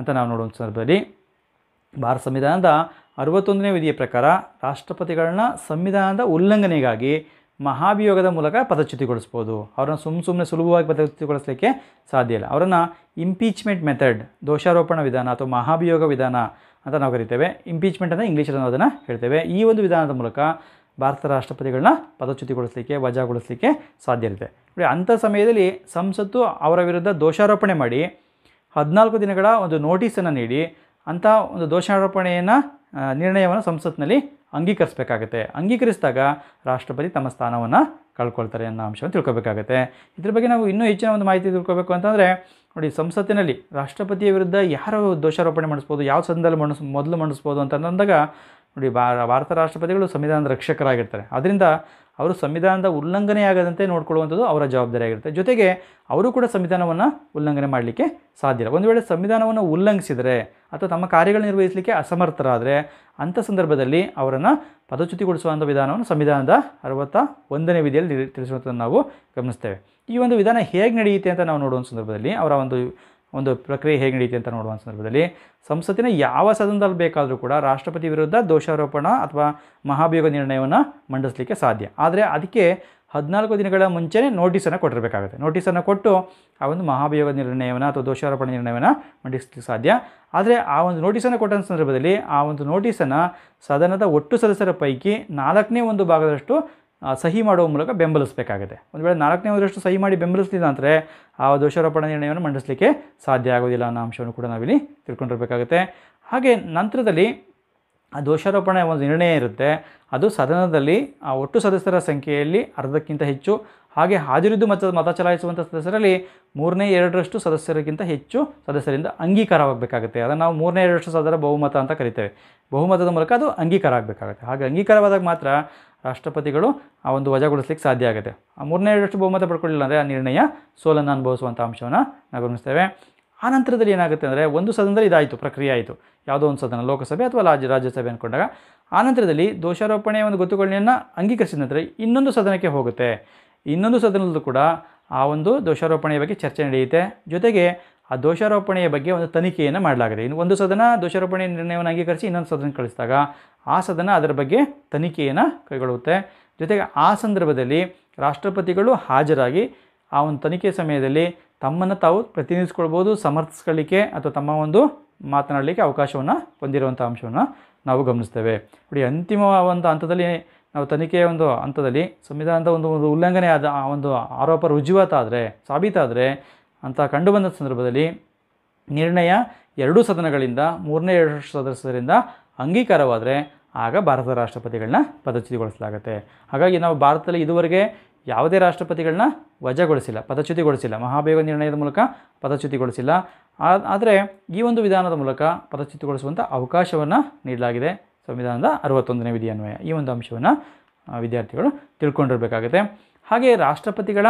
ಅಂತ ನಾವು ನೋಡುವಂಥ ಸಂದರ್ಭದಲ್ಲಿ ಭಾರತ ಸಂವಿಧಾನದ ಅರವತ್ತೊಂದನೇ ವಿಧಿಯ ಪ್ರಕಾರ ರಾಷ್ಟ್ರಪತಿಗಳನ್ನ ಸಂವಿಧಾನದ ಉಲ್ಲಂಘನೆಗಾಗಿ ಮಹಾಭಿಯೋಗದ ಮೂಲಕ ಪದಚ್ಯುತಿಗೊಳಿಸ್ಬೋದು ಅವರನ್ನು ಸುಮ್ಮ ಸುಮ್ಮನೆ ಸುಲಭವಾಗಿ ಪದಚ್ಯುತಿಗೊಳಿಸಲಿಕ್ಕೆ ಸಾಧ್ಯ ಇಲ್ಲ ಅವರನ್ನು ಇಂಪೀಚ್ಮೆಂಟ್ ಮೆಥಡ್ ದೋಷಾರೋಪಣ ವಿಧಾನ ಅಥವಾ ಮಹಾಭಿಯೋಗ ವಿಧಾನ ಅಂತ ನಾವು ಕರಿತೇವೆ ಇಂಪೀಚ್ಮೆಂಟ್ ಅಂದರೆ ಇಂಗ್ಲೀಷಲ್ಲಿ ನಾವು ಅದನ್ನು ಹೇಳ್ತೇವೆ ಈ ಒಂದು ವಿಧಾನದ ಮೂಲಕ ಭಾರತ ರಾಷ್ಟ್ರಪತಿಗಳನ್ನ ಪದಚ್ಯುತಿಗೊಳಿಸಲಿಕ್ಕೆ ವಜಾಗೊಳಿಸಲಿಕ್ಕೆ ಸಾಧ್ಯ ಇರುತ್ತೆ ನೋಡಿ ಅಂಥ ಸಮಯದಲ್ಲಿ ಸಂಸತ್ತು ಅವರ ವಿರುದ್ಧ ದೋಷಾರೋಪಣೆ ಮಾಡಿ ಹದಿನಾಲ್ಕು ದಿನಗಳ ಒಂದು ನೋಟಿಸನ್ನು ನೀಡಿ ಅಂಥ ಒಂದು ದೋಷಾರೋಪಣೆಯನ್ನು ನಿರ್ಣಯವನ್ನು ಸಂಸತ್ನಲ್ಲಿ ಅಂಗೀಕರಿಸಬೇಕಾಗುತ್ತೆ ಅಂಗೀಕರಿಸಿದಾಗ ರಾಷ್ಟ್ರಪತಿ ತಮ್ಮ ಸ್ಥಾನವನ್ನು ಕಳ್ಕೊಳ್ತಾರೆ ಅನ್ನೋ ಅಂಶವನ್ನು ತಿಳ್ಕೊಬೇಕಾಗುತ್ತೆ ಇದ್ರ ಬಗ್ಗೆ ನಾವು ಇನ್ನೂ ಹೆಚ್ಚಿನ ಒಂದು ಮಾಹಿತಿ ತಿಳ್ಕೊಬೇಕು ಅಂತಂದರೆ ನೋಡಿ ಸಂಸತ್ತಿನಲ್ಲಿ ರಾಷ್ಟ್ರಪತಿಯ ವಿರುದ್ಧ ಯಾರು ದೋಷಾರೋಪಣೆ ಮಾಡಿಸ್ಬೋದು ಯಾವ ಸಂದರ್ಭದಲ್ಲಿ ಮಂಡಿಸ್ ಮೊದಲು ಮಂಡಿಸ್ಬೋದು ಅಂತಂದಾಗ ನೋಡಿ ಭಾರತ ರಾಷ್ಟ್ರಪತಿಗಳು ಸಂವಿಧಾನದ ರಕ್ಷಕರಾಗಿರ್ತಾರೆ ಅದರಿಂದ ಅವರು ಸಂವಿಧಾನದ ಉಲ್ಲಂಘನೆ ಆಗದಂತೆ ನೋಡ್ಕೊಳ್ಳುವಂಥದ್ದು ಅವರ ಆಗಿರುತ್ತೆ ಜೊತೆಗೆ ಅವರು ಕೂಡ ಸಂವಿಧಾನವನ್ನು ಉಲ್ಲಂಘನೆ ಮಾಡಲಿಕ್ಕೆ ಸಾಧ್ಯ ಇಲ್ಲ ಒಂದು ವೇಳೆ ಸಂವಿಧಾನವನ್ನು ಉಲ್ಲಂಘಿಸಿದರೆ ಅಥವಾ ತಮ್ಮ ಕಾರ್ಯಗಳನ್ನು ನಿರ್ವಹಿಸಲಿಕ್ಕೆ ಅಸಮರ್ಥರಾದರೆ ಅಂಥ ಸಂದರ್ಭದಲ್ಲಿ ಅವರನ್ನು ಪದಚ್ಯುತಿಗೊಳಿಸುವಂಥ ವಿಧಾನವನ್ನು ಸಂವಿಧಾನದ ಅರವತ್ತ ಒಂದನೇ ವಿಧಿಯಲ್ಲಿ ತಿಳಿಸುವಂಥದ್ದು ನಾವು ಗಮನಿಸ್ತೇವೆ ಈ ಒಂದು ವಿಧಾನ ಹೇಗೆ ನಡೆಯುತ್ತೆ ಅಂತ ನಾವು ನೋಡುವ ಸಂದರ್ಭದಲ್ಲಿ ಅವರ ಒಂದು ಒಂದು ಪ್ರಕ್ರಿಯೆ ಹೇಗೆ ನಡೀತಿ ಅಂತ ನೋಡುವ ಸಂದರ್ಭದಲ್ಲಿ ಸಂಸತ್ತಿನ ಯಾವ ಸದನದಲ್ಲಿ ಬೇಕಾದರೂ ಕೂಡ ರಾಷ್ಟ್ರಪತಿ ವಿರುದ್ಧ ದೋಷಾರೋಪಣ ಅಥವಾ ಮಹಾಭಿಯೋಗ ನಿರ್ಣಯವನ್ನು ಮಂಡಿಸಲಿಕ್ಕೆ ಸಾಧ್ಯ ಆದರೆ ಅದಕ್ಕೆ ಹದಿನಾಲ್ಕು ದಿನಗಳ ಮುಂಚೆನೇ ನೋಟಿಸನ್ನು ಕೊಟ್ಟಿರಬೇಕಾಗುತ್ತೆ ನೋಟಿಸನ್ನು ಕೊಟ್ಟು ಆ ಒಂದು ಮಹಾಭಿಯೋಗ ನಿರ್ಣಯವನ್ನು ಅಥವಾ ದೋಷಾರೋಪಣ ನಿರ್ಣಯವನ್ನು ಮಂಡಿಸಲಿಕ್ಕೆ ಸಾಧ್ಯ ಆದರೆ ಆ ಒಂದು ನೋಟಿಸನ್ನು ಕೊಟ್ಟ ಸಂದರ್ಭದಲ್ಲಿ ಆ ಒಂದು ನೋಟಿಸನ್ನು ಸದನದ ಒಟ್ಟು ಸದಸ್ಯರ ಪೈಕಿ ನಾಲ್ಕನೇ ಒಂದು ಭಾಗದಷ್ಟು ಸಹಿ ಮಾಡುವ ಮೂಲಕ ಬೆಂಬಲಿಸಬೇಕಾಗುತ್ತೆ ಒಂದು ವೇಳೆ ನಾಲ್ಕನೇ ಒಂದರಷ್ಟು ಸಹಿ ಮಾಡಿ ಬೆಂಬಲಿಸಲಿಲ್ಲ ಅಂದರೆ ಆ ದೋಷಾರೋಪಣ ನಿರ್ಣಯವನ್ನು ಮಂಡಿಸಲಿಕ್ಕೆ ಸಾಧ್ಯ ಆಗೋದಿಲ್ಲ ಅನ್ನೋ ಅಂಶವನ್ನು ಕೂಡ ನಾವಿಲ್ಲಿ ತಿಳ್ಕೊಂಡಿರಬೇಕಾಗುತ್ತೆ ಹಾಗೆ ನಂತರದಲ್ಲಿ ಆ ದೋಷಾರೋಪಣೆ ಒಂದು ನಿರ್ಣಯ ಇರುತ್ತೆ ಅದು ಸದನದಲ್ಲಿ ಆ ಒಟ್ಟು ಸದಸ್ಯರ ಸಂಖ್ಯೆಯಲ್ಲಿ ಅರ್ಧಕ್ಕಿಂತ ಹೆಚ್ಚು ಹಾಗೆ ಹಾಜರಿದ್ದು ಮತ ಮತ ಚಲಾಯಿಸುವಂಥ ಸದಸ್ಯರಲ್ಲಿ ಮೂರನೇ ಎರಡರಷ್ಟು ಸದಸ್ಯರಿಗಿಂತ ಹೆಚ್ಚು ಸದಸ್ಯರಿಂದ ಅಂಗೀಕಾರವಾಗಬೇಕಾಗುತ್ತೆ ಅದನ್ನು ನಾವು ಮೂರನೇ ಎರಡರಷ್ಟು ಸದಸ್ಯರ ಬಹುಮತ ಅಂತ ಕರಿತೇವೆ ಬಹುಮತದ ಮೂಲಕ ಅದು ಅಂಗೀಕಾರ ಆಗಬೇಕಾಗುತ್ತೆ ಹಾಗೆ ಅಂಗೀಕಾರವಾದಾಗ ಮಾತ್ರ ರಾಷ್ಟ್ರಪತಿಗಳು ಆ ಒಂದು ವಜಾಗೊಳಿಸ್ಲಿಕ್ಕೆ ಸಾಧ್ಯ ಆಗುತ್ತೆ ಆ ಮೂರನೇ ಎರಡಷ್ಟು ಬಹುಮತ ಪಡ್ಕೊಳ್ಳಿಲ್ಲ ಅಂದರೆ ಆ ನಿರ್ಣಯ ಸೋಲನ್ನು ಅನುಭವಿಸುವಂಥ ಅಂಶವನ್ನು ನಾವು ಗಮನಿಸ್ತೇವೆ ಆ ನಂತರದಲ್ಲಿ ಏನಾಗುತ್ತೆ ಅಂದರೆ ಒಂದು ಸದನದಲ್ಲಿ ಇದಾಯಿತು ಪ್ರಕ್ರಿಯೆ ಆಯಿತು ಯಾವುದೋ ಒಂದು ಸದನ ಲೋಕಸಭೆ ಅಥವಾ ರಾಜ್ಯ ರಾಜ್ಯಸಭೆ ಅಂದ್ಕೊಂಡಾಗ ಆ ನಂತರದಲ್ಲಿ ದೋಷಾರೋಪಣೆಯ ಒಂದು ಗೊತ್ತುಗಳಿಯನ್ನು ಅಂಗೀಕರಿಸಿದ ನಂತರ ಇನ್ನೊಂದು ಸದನಕ್ಕೆ ಹೋಗುತ್ತೆ ಇನ್ನೊಂದು ಸದನದಲ್ಲೂ ಕೂಡ ಆ ಒಂದು ದೋಷಾರೋಪಣೆಯ ಬಗ್ಗೆ ಚರ್ಚೆ ನಡೆಯುತ್ತೆ ಜೊತೆಗೆ ಆ ದೋಷಾರೋಪಣೆಯ ಬಗ್ಗೆ ಒಂದು ತನಿಖೆಯನ್ನು ಮಾಡಲಾಗಿದೆ ಇನ್ನು ಒಂದು ಸದನ ದೋಷಾರೋಪಣೆ ನಿರ್ಣಯವನ್ನು ಅಂಗೀಕರಿಸಿ ಇನ್ನೊಂದು ಸದನ ಕಳಿಸಿದಾಗ ಆ ಸದನ ಅದರ ಬಗ್ಗೆ ತನಿಖೆಯನ್ನು ಕೈಗೊಳ್ಳುತ್ತೆ ಜೊತೆಗೆ ಆ ಸಂದರ್ಭದಲ್ಲಿ ರಾಷ್ಟ್ರಪತಿಗಳು ಹಾಜರಾಗಿ ಆ ಒಂದು ತನಿಖೆ ಸಮಯದಲ್ಲಿ ತಮ್ಮನ್ನು ತಾವು ಪ್ರತಿನಿಧಿಸ್ಕೊಳ್ಬೋದು ಸಮರ್ಥಿಸ್ಕೊಳ್ಳಿಕ್ಕೆ ಅಥವಾ ತಮ್ಮ ಒಂದು ಮಾತನಾಡಲಿಕ್ಕೆ ಅವಕಾಶವನ್ನು ಹೊಂದಿರುವಂಥ ಅಂಶವನ್ನು ನಾವು ಗಮನಿಸ್ತೇವೆ ನೋಡಿ ಅಂತಿಮ ಒಂದು ಹಂತದಲ್ಲಿ ನಾವು ತನಿಖೆಯ ಒಂದು ಹಂತದಲ್ಲಿ ಸಂವಿಧಾನದ ಒಂದು ಒಂದು ಉಲ್ಲಂಘನೆ ಆದ ಆ ಒಂದು ಆರೋಪ ರುಜುವಾತಾದರೆ ಸಾಬೀತಾದರೆ ಅಂತ ಕಂಡುಬಂದ ಸಂದರ್ಭದಲ್ಲಿ ನಿರ್ಣಯ ಎರಡೂ ಸದನಗಳಿಂದ ಮೂರನೇ ಎರಡು ಸದಸ್ಯರಿಂದ ಅಂಗೀಕಾರವಾದರೆ ಆಗ ಭಾರತದ ರಾಷ್ಟ್ರಪತಿಗಳನ್ನ ಪದಚ್ಯುತಿಗೊಳಿಸಲಾಗುತ್ತೆ ಹಾಗಾಗಿ ನಾವು ಭಾರತದಲ್ಲಿ ಇದುವರೆಗೆ ಯಾವುದೇ ರಾಷ್ಟ್ರಪತಿಗಳನ್ನ ವಜಾಗೊಳಿಸಿಲ್ಲ ಪದಚ್ಯುತಿಗೊಳಿಸಿಲ್ಲ ಮಹಾಭಿಯೋಗ ನಿರ್ಣಯದ ಮೂಲಕ ಪದಚ್ಯುತಿಗೊಳಿಸಿಲ್ಲ ಆದರೆ ಈ ಒಂದು ವಿಧಾನದ ಮೂಲಕ ಪದಚ್ಯುತಿಗೊಳಿಸುವಂಥ ಅವಕಾಶವನ್ನು ನೀಡಲಾಗಿದೆ ಸಂವಿಧಾನದ ಅರವತ್ತೊಂದನೇ ವಿಧಿಯನ್ವಯ ಈ ಒಂದು ಅಂಶವನ್ನು ವಿದ್ಯಾರ್ಥಿಗಳು ತಿಳ್ಕೊಂಡಿರಬೇಕಾಗುತ್ತೆ ಹಾಗೆಯೇ ರಾಷ್ಟ್ರಪತಿಗಳ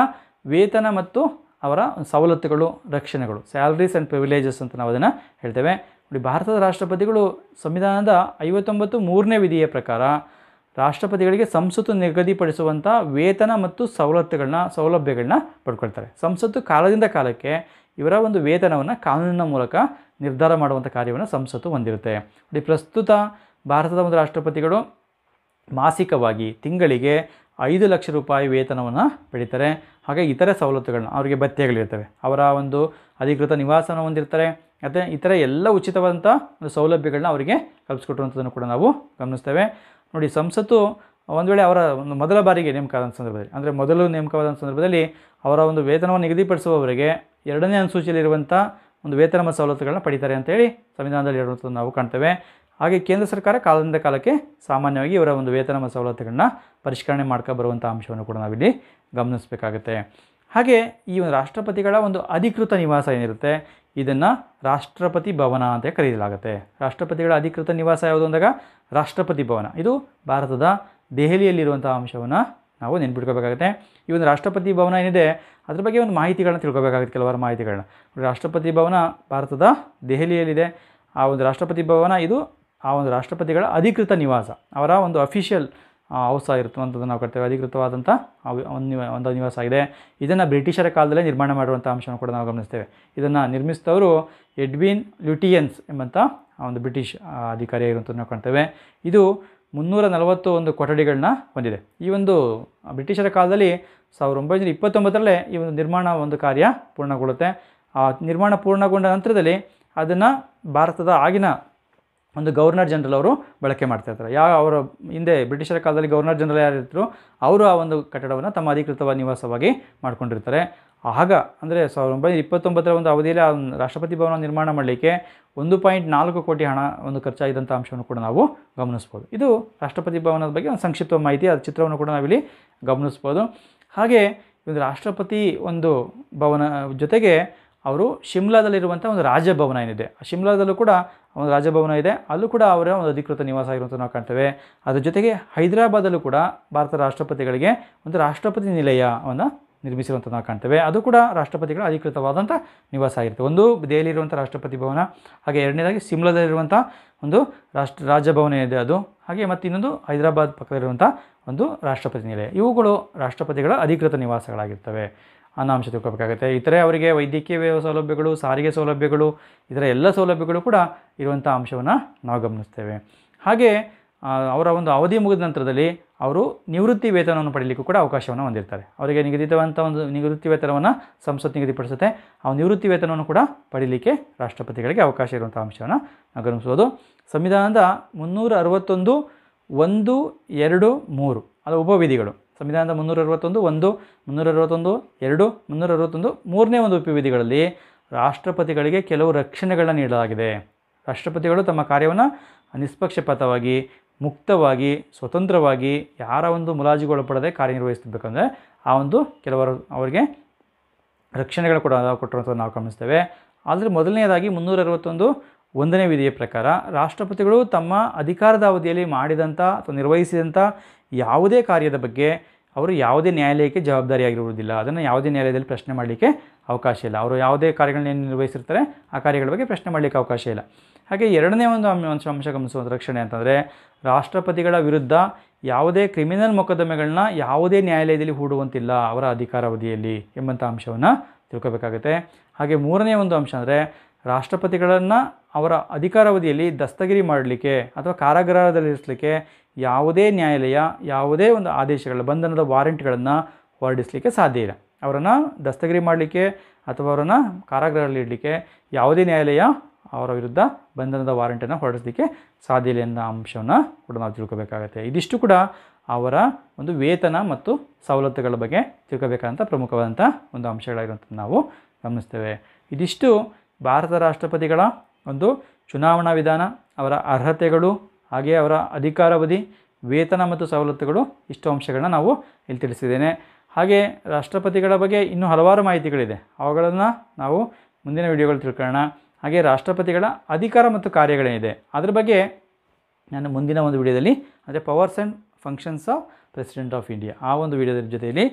ವೇತನ ಮತ್ತು ಅವರ ಸವಲತ್ತುಗಳು ರಕ್ಷಣೆಗಳು ಸ್ಯಾಲ್ರೀಸ್ ಆ್ಯಂಡ್ ಪ್ರಿವಿಲೇಜಸ್ ಅಂತ ನಾವು ಅದನ್ನು ಹೇಳ್ತೇವೆ ನೋಡಿ ಭಾರತದ ರಾಷ್ಟ್ರಪತಿಗಳು ಸಂವಿಧಾನದ ಐವತ್ತೊಂಬತ್ತು ಮೂರನೇ ವಿಧಿಯ ಪ್ರಕಾರ ರಾಷ್ಟ್ರಪತಿಗಳಿಗೆ ಸಂಸತ್ತು ನಿಗದಿಪಡಿಸುವಂಥ ವೇತನ ಮತ್ತು ಸವಲತ್ತುಗಳನ್ನ ಸೌಲಭ್ಯಗಳನ್ನ ಪಡ್ಕೊಳ್ತಾರೆ ಸಂಸತ್ತು ಕಾಲದಿಂದ ಕಾಲಕ್ಕೆ ಇವರ ಒಂದು ವೇತನವನ್ನು ಕಾನೂನಿನ ಮೂಲಕ ನಿರ್ಧಾರ ಮಾಡುವಂಥ ಕಾರ್ಯವನ್ನು ಸಂಸತ್ತು ಹೊಂದಿರುತ್ತೆ ನೋಡಿ ಪ್ರಸ್ತುತ ಭಾರತದ ಒಂದು ರಾಷ್ಟ್ರಪತಿಗಳು ಮಾಸಿಕವಾಗಿ ತಿಂಗಳಿಗೆ ಐದು ಲಕ್ಷ ರೂಪಾಯಿ ವೇತನವನ್ನು ಪಡೀತಾರೆ ಹಾಗೆ ಇತರೆ ಸವಲತ್ತುಗಳನ್ನ ಅವರಿಗೆ ಭತ್ಯೆಗಳಿರ್ತವೆ ಅವರ ಒಂದು ಅಧಿಕೃತ ನಿವಾಸನ ಹೊಂದಿರ್ತಾರೆ ಮತ್ತು ಇತರ ಎಲ್ಲ ಉಚಿತವಾದಂಥ ಒಂದು ಸೌಲಭ್ಯಗಳನ್ನ ಅವರಿಗೆ ಕಲ್ಪಿಸ್ಕೊಟ್ಟಿರುವಂಥದ್ದನ್ನು ಕೂಡ ನಾವು ಗಮನಿಸ್ತೇವೆ ನೋಡಿ ಸಂಸತ್ತು ಒಂದು ವೇಳೆ ಅವರ ಒಂದು ಮೊದಲ ಬಾರಿಗೆ ನೇಮಕವಾದಂಥ ಸಂದರ್ಭದಲ್ಲಿ ಅಂದರೆ ಮೊದಲು ನೇಮಕವಾದ ಸಂದರ್ಭದಲ್ಲಿ ಅವರ ಒಂದು ವೇತನವನ್ನು ನಿಗದಿಪಡಿಸುವವರಿಗೆ ಎರಡನೇ ಅನುಸೂಚಿಯಲ್ಲಿರುವಂಥ ಒಂದು ವೇತನ ಮತ್ತು ಸವಲತ್ತುಗಳನ್ನ ಪಡಿತಾರೆ ಅಂತೇಳಿ ಸಂವಿಧಾನದಲ್ಲಿ ಇರುವಂಥದ್ದು ನಾವು ಕಾಣ್ತೇವೆ ಹಾಗೆ ಕೇಂದ್ರ ಸರ್ಕಾರ ಕಾಲದಿಂದ ಕಾಲಕ್ಕೆ ಸಾಮಾನ್ಯವಾಗಿ ಇವರ ಒಂದು ವೇತನ ಸವಲತ್ತುಗಳನ್ನ ಪರಿಷ್ಕರಣೆ ಮಾಡ್ಕೊ ಬರುವಂಥ ಅಂಶವನ್ನು ಕೂಡ ನಾವಿಲ್ಲಿ ಗಮನಿಸಬೇಕಾಗುತ್ತೆ ಹಾಗೆ ಈ ಒಂದು ರಾಷ್ಟ್ರಪತಿಗಳ ಒಂದು ಅಧಿಕೃತ ನಿವಾಸ ಏನಿರುತ್ತೆ ಇದನ್ನು ರಾಷ್ಟ್ರಪತಿ ಭವನ ಅಂತ ಕರೆಯಲಾಗುತ್ತೆ ರಾಷ್ಟ್ರಪತಿಗಳ ಅಧಿಕೃತ ನಿವಾಸ ಯಾವುದು ಅಂದಾಗ ರಾಷ್ಟ್ರಪತಿ ಭವನ ಇದು ಭಾರತದ ದೆಹಲಿಯಲ್ಲಿರುವಂಥ ಅಂಶವನ್ನು ನಾವು ನೆನ್ಪಿಟ್ಕೋಬೇಕಾಗುತ್ತೆ ಈ ಒಂದು ರಾಷ್ಟ್ರಪತಿ ಭವನ ಏನಿದೆ ಅದ್ರ ಬಗ್ಗೆ ಒಂದು ಮಾಹಿತಿಗಳನ್ನ ತಿಳ್ಕೊಬೇಕಾಗುತ್ತೆ ಕೆಲವಾರು ಮಾಹಿತಿಗಳನ್ನ ರಾಷ್ಟ್ರಪತಿ ಭವನ ಭಾರತದ ದೆಹಲಿಯಲ್ಲಿದೆ ಆ ಒಂದು ರಾಷ್ಟ್ರಪತಿ ಭವನ ಇದು ಆ ಒಂದು ರಾಷ್ಟ್ರಪತಿಗಳ ಅಧಿಕೃತ ನಿವಾಸ ಅವರ ಒಂದು ಅಫಿಷಿಯಲ್ ಹೌಸ್ ಆಗಿರುತ್ತಂಥದ್ದು ನಾವು ಕರ್ತೇವೆ ಅಧಿಕೃತವಾದಂಥ ಒಂದು ಒಂದು ನಿವಾಸ ಆಗಿದೆ ಇದನ್ನು ಬ್ರಿಟಿಷರ ಕಾಲದಲ್ಲೇ ನಿರ್ಮಾಣ ಮಾಡುವಂಥ ಅಂಶವನ್ನು ಕೂಡ ನಾವು ಗಮನಿಸ್ತೇವೆ ಇದನ್ನು ನಿರ್ಮಿಸಿದವರು ಎಡ್ವಿನ್ ಲ್ಯೂಟಿಯನ್ಸ್ ಎಂಬಂಥ ಒಂದು ಬ್ರಿಟಿಷ್ ಅಧಿಕಾರಿ ಆಗಿರುವಂಥದ್ದು ನಾವು ಕಾಣ್ತೇವೆ ಇದು ಮುನ್ನೂರ ನಲವತ್ತು ಒಂದು ಕೊಠಡಿಗಳನ್ನ ಹೊಂದಿದೆ ಈ ಒಂದು ಬ್ರಿಟಿಷರ ಕಾಲದಲ್ಲಿ ಸಾವಿರದ ಒಂಬೈನೂರ ಇಪ್ಪತ್ತೊಂಬತ್ತರಲ್ಲೇ ಈ ಒಂದು ನಿರ್ಮಾಣ ಒಂದು ಕಾರ್ಯ ಪೂರ್ಣಗೊಳ್ಳುತ್ತೆ ಆ ನಿರ್ಮಾಣ ಪೂರ್ಣಗೊಂಡ ನಂತರದಲ್ಲಿ ಅದನ್ನು ಭಾರತದ ಆಗಿನ ಒಂದು ಗವರ್ನರ್ ಜನರಲ್ ಅವರು ಬಳಕೆ ಮಾಡ್ತಾ ಇರ್ತಾರೆ ಯಾವ ಅವರ ಹಿಂದೆ ಬ್ರಿಟಿಷರ ಕಾಲದಲ್ಲಿ ಗವರ್ನರ್ ಜನರಲ್ ಯಾರಿದ್ರು ಅವರು ಆ ಒಂದು ಕಟ್ಟಡವನ್ನು ತಮ್ಮ ಅಧಿಕೃತವಾದ ನಿವಾಸವಾಗಿ ಮಾಡಿಕೊಂಡಿರ್ತಾರೆ ಆಗ ಅಂದರೆ ಸಾವಿರದ ಒಂಬೈನೂರ ಇಪ್ಪತ್ತೊಂಬತ್ತರ ಒಂದು ಅವಧಿಯಲ್ಲಿ ಆ ರಾಷ್ಟ್ರಪತಿ ಭವನ ನಿರ್ಮಾಣ ಮಾಡಲಿಕ್ಕೆ ಒಂದು ಪಾಯಿಂಟ್ ನಾಲ್ಕು ಕೋಟಿ ಹಣ ಒಂದು ಖರ್ಚಾಗಿದ್ದಂಥ ಅಂಶವನ್ನು ಕೂಡ ನಾವು ಗಮನಿಸ್ಬೋದು ಇದು ರಾಷ್ಟ್ರಪತಿ ಭವನದ ಬಗ್ಗೆ ಒಂದು ಸಂಕ್ಷಿಪ್ತ ಮಾಹಿತಿ ಅದು ಚಿತ್ರವನ್ನು ಕೂಡ ನಾವಿಲ್ಲಿ ಗಮನಿಸ್ಬೋದು ಹಾಗೆ ಒಂದು ರಾಷ್ಟ್ರಪತಿ ಒಂದು ಭವನ ಜೊತೆಗೆ ಅವರು ಶಿಮ್ಲಾದಲ್ಲಿರುವಂಥ ಒಂದು ರಾಜಭವನ ಏನಿದೆ ಶಿಮ್ಲಾದಲ್ಲೂ ಕೂಡ ಒಂದು ರಾಜಭವನ ಇದೆ ಅಲ್ಲೂ ಕೂಡ ಅವರ ಒಂದು ಅಧಿಕೃತ ನಿವಾಸ ಆಗಿರುವಂಥ ನಾವು ಕಾಣ್ತೇವೆ ಅದರ ಜೊತೆಗೆ ಹೈದರಾಬಾದಲ್ಲೂ ಕೂಡ ಭಾರತದ ರಾಷ್ಟ್ರಪತಿಗಳಿಗೆ ಒಂದು ರಾಷ್ಟ್ರಪತಿ ನಿಲಯವನ್ನು ನಿರ್ಮಿಸಿರುವಂಥ ನಾವು ಕಾಣ್ತೇವೆ ಅದು ಕೂಡ ರಾಷ್ಟ್ರಪತಿಗಳ ಅಧಿಕೃತವಾದಂಥ ನಿವಾಸ ಆಗಿರುತ್ತೆ ಒಂದು ದೆಹಲಿಯಲ್ಲಿರುವಂಥ ರಾಷ್ಟ್ರಪತಿ ಭವನ ಹಾಗೆ ಎರಡನೇದಾಗಿ ಶಿಮ್ಲಾದಲ್ಲಿರುವಂಥ ಒಂದು ರಾಷ್ಟ್ರ ರಾಜಭವನ ಇದೆ ಅದು ಹಾಗೆ ಮತ್ತು ಇನ್ನೊಂದು ಹೈದರಾಬಾದ್ ಪಕ್ಕದಲ್ಲಿರುವಂಥ ಒಂದು ರಾಷ್ಟ್ರಪತಿ ನಿಲಯ ಇವುಗಳು ರಾಷ್ಟ್ರಪತಿಗಳ ಅಧಿಕೃತ ನಿವಾಸಗಳಾಗಿರ್ತವೆ ಅನ್ನೋ ಅಂಶ ತಿಳ್ಕೊಬೇಕಾಗುತ್ತೆ ಇತರೆ ಅವರಿಗೆ ವೈದ್ಯಕೀಯ ಸೌಲಭ್ಯಗಳು ಸಾರಿಗೆ ಸೌಲಭ್ಯಗಳು ಇತರ ಎಲ್ಲ ಸೌಲಭ್ಯಗಳು ಕೂಡ ಇರುವಂಥ ಅಂಶವನ್ನು ನಾವು ಗಮನಿಸ್ತೇವೆ ಹಾಗೆ ಅವರ ಒಂದು ಅವಧಿ ಮುಗಿದ ನಂತರದಲ್ಲಿ ಅವರು ನಿವೃತ್ತಿ ವೇತನವನ್ನು ಪಡೀಲಿಕ್ಕೂ ಕೂಡ ಅವಕಾಶವನ್ನು ಹೊಂದಿರ್ತಾರೆ ಅವರಿಗೆ ನಿಗದಿತವಂಥ ಒಂದು ನಿವೃತ್ತಿ ವೇತನವನ್ನು ಸಂಸತ್ ನಿಗದಿಪಡಿಸುತ್ತೆ ಆ ನಿವೃತ್ತಿ ವೇತನವನ್ನು ಕೂಡ ಪಡೀಲಿಕ್ಕೆ ರಾಷ್ಟ್ರಪತಿಗಳಿಗೆ ಅವಕಾಶ ಇರುವಂಥ ಅಂಶವನ್ನು ಗಮನಿಸ್ಬೋದು ಸಂವಿಧಾನದ ಮುನ್ನೂರ ಅರವತ್ತೊಂದು ಒಂದು ಎರಡು ಮೂರು ಅದು ಉಪವಿಧಿಗಳು ಸಂವಿಧಾನದ ಮುನ್ನೂರ ಅರವತ್ತೊಂದು ಒಂದು ಮುನ್ನೂರ ಅರವತ್ತೊಂದು ಎರಡು ಮುನ್ನೂರ ಅರವತ್ತೊಂದು ಮೂರನೇ ಒಂದು ಉಪವಿಧಿಗಳಲ್ಲಿ ರಾಷ್ಟ್ರಪತಿಗಳಿಗೆ ಕೆಲವು ರಕ್ಷಣೆಗಳನ್ನು ನೀಡಲಾಗಿದೆ ರಾಷ್ಟ್ರಪತಿಗಳು ತಮ್ಮ ಕಾರ್ಯವನ್ನು ನಿಷ್ಪಕ್ಷಪಾತವಾಗಿ ಮುಕ್ತವಾಗಿ ಸ್ವತಂತ್ರವಾಗಿ ಯಾರ ಒಂದು ಮುಲಾಜಿಗೊಳಪಡದೆ ಕಾರ್ಯನಿರ್ವಹಿಸಬೇಕಂದ್ರೆ ಆ ಒಂದು ಕೆಲವರು ಅವರಿಗೆ ರಕ್ಷಣೆಗಳು ಕೂಡ ಕೊಟ್ಟಿರುವಂಥದ್ದು ನಾವು ಗಮನಿಸ್ತೇವೆ ಆದರೆ ಮೊದಲನೆಯದಾಗಿ ಮುನ್ನೂರ ಅರವತ್ತೊಂದು ಒಂದನೇ ವಿಧಿಯ ಪ್ರಕಾರ ರಾಷ್ಟ್ರಪತಿಗಳು ತಮ್ಮ ಅಧಿಕಾರದ ಅವಧಿಯಲ್ಲಿ ಮಾಡಿದಂಥ ಅಥವಾ ನಿರ್ವಹಿಸಿದಂಥ ಯಾವುದೇ ಕಾರ್ಯದ ಬಗ್ಗೆ ಅವರು ಯಾವುದೇ ನ್ಯಾಯಾಲಯಕ್ಕೆ ಜವಾಬ್ದಾರಿಯಾಗಿರುವುದಿಲ್ಲ ಅದನ್ನು ಯಾವುದೇ ನ್ಯಾಯಾಲಯದಲ್ಲಿ ಪ್ರಶ್ನೆ ಮಾಡಲಿಕ್ಕೆ ಅವಕಾಶ ಇಲ್ಲ ಅವರು ಯಾವುದೇ ಏನು ನಿರ್ವಹಿಸಿರ್ತಾರೆ ಆ ಕಾರ್ಯಗಳ ಬಗ್ಗೆ ಪ್ರಶ್ನೆ ಮಾಡಲಿಕ್ಕೆ ಅವಕಾಶ ಇಲ್ಲ ಹಾಗೆ ಎರಡನೇ ಒಂದು ಅಂಶ ಅಂಶ ಗಮನಿಸುವಂಥ ರಕ್ಷಣೆ ಅಂತಂದರೆ ರಾಷ್ಟ್ರಪತಿಗಳ ವಿರುದ್ಧ ಯಾವುದೇ ಕ್ರಿಮಿನಲ್ ಮೊಕದ್ದಮೆಗಳನ್ನ ಯಾವುದೇ ನ್ಯಾಯಾಲಯದಲ್ಲಿ ಹೂಡುವಂತಿಲ್ಲ ಅವರ ಅಧಿಕಾರಾವಧಿಯಲ್ಲಿ ಎಂಬಂಥ ಅಂಶವನ್ನು ತಿಳ್ಕೋಬೇಕಾಗುತ್ತೆ ಹಾಗೆ ಮೂರನೇ ಒಂದು ಅಂಶ ಅಂದರೆ ರಾಷ್ಟ್ರಪತಿಗಳನ್ನು ಅವರ ಅಧಿಕಾರಾವಧಿಯಲ್ಲಿ ದಸ್ತಗಿರಿ ಮಾಡಲಿಕ್ಕೆ ಅಥವಾ ಕಾರಾಗೃಹದಲ್ಲಿರಿಸಲಿಕ್ಕೆ ಯಾವುದೇ ನ್ಯಾಯಾಲಯ ಯಾವುದೇ ಒಂದು ಆದೇಶಗಳ ಬಂಧನದ ವಾರೆಂಟ್ಗಳನ್ನು ಹೊರಡಿಸಲಿಕ್ಕೆ ಸಾಧ್ಯ ಇಲ್ಲ ಅವರನ್ನು ದಸ್ತಗಿರಿ ಮಾಡಲಿಕ್ಕೆ ಅಥವಾ ಅವರನ್ನು ಕಾರಾಗೃಹದಲ್ಲಿ ಇಡಲಿಕ್ಕೆ ಯಾವುದೇ ನ್ಯಾಯಾಲಯ ಅವರ ವಿರುದ್ಧ ಬಂಧನದ ವಾರೆಂಟನ್ನು ಹೊರಡಿಸಲಿಕ್ಕೆ ಸಾಧ್ಯ ಇಲ್ಲ ಎಂಬ ಅಂಶವನ್ನು ಕೂಡ ನಾವು ತಿಳ್ಕೋಬೇಕಾಗತ್ತೆ ಇದಿಷ್ಟು ಕೂಡ ಅವರ ಒಂದು ವೇತನ ಮತ್ತು ಸವಲತ್ತುಗಳ ಬಗ್ಗೆ ತಿಳ್ಕೋಬೇಕಾದಂಥ ಪ್ರಮುಖವಾದಂಥ ಒಂದು ಅಂಶಗಳಾಗಿರುವಂಥದ್ದು ನಾವು ಗಮನಿಸ್ತೇವೆ ಇದಿಷ್ಟು ಭಾರತ ರಾಷ್ಟ್ರಪತಿಗಳ ಒಂದು ಚುನಾವಣಾ ವಿಧಾನ ಅವರ ಅರ್ಹತೆಗಳು ಹಾಗೆ ಅವರ ಅಧಿಕಾರಾವಧಿ ವೇತನ ಮತ್ತು ಸವಲತ್ತುಗಳು ಇಷ್ಟು ಅಂಶಗಳನ್ನ ನಾವು ಇಲ್ಲಿ ತಿಳಿಸಿದ್ದೇನೆ ಹಾಗೆ ರಾಷ್ಟ್ರಪತಿಗಳ ಬಗ್ಗೆ ಇನ್ನೂ ಹಲವಾರು ಮಾಹಿತಿಗಳಿದೆ ಅವುಗಳನ್ನು ನಾವು ಮುಂದಿನ ವಿಡಿಯೋಗಳು ತಿಳ್ಕೊಳ್ಳೋಣ ಹಾಗೆ ರಾಷ್ಟ್ರಪತಿಗಳ ಅಧಿಕಾರ ಮತ್ತು ಕಾರ್ಯಗಳೇನಿದೆ ಅದರ ಬಗ್ಗೆ ನಾನು ಮುಂದಿನ ಒಂದು ವಿಡಿಯೋದಲ್ಲಿ ಅಂದರೆ powers and functions of president of India ಆ ಒಂದು ವಿಡಿಯೋದ ಜೊತೆಯಲ್ಲಿ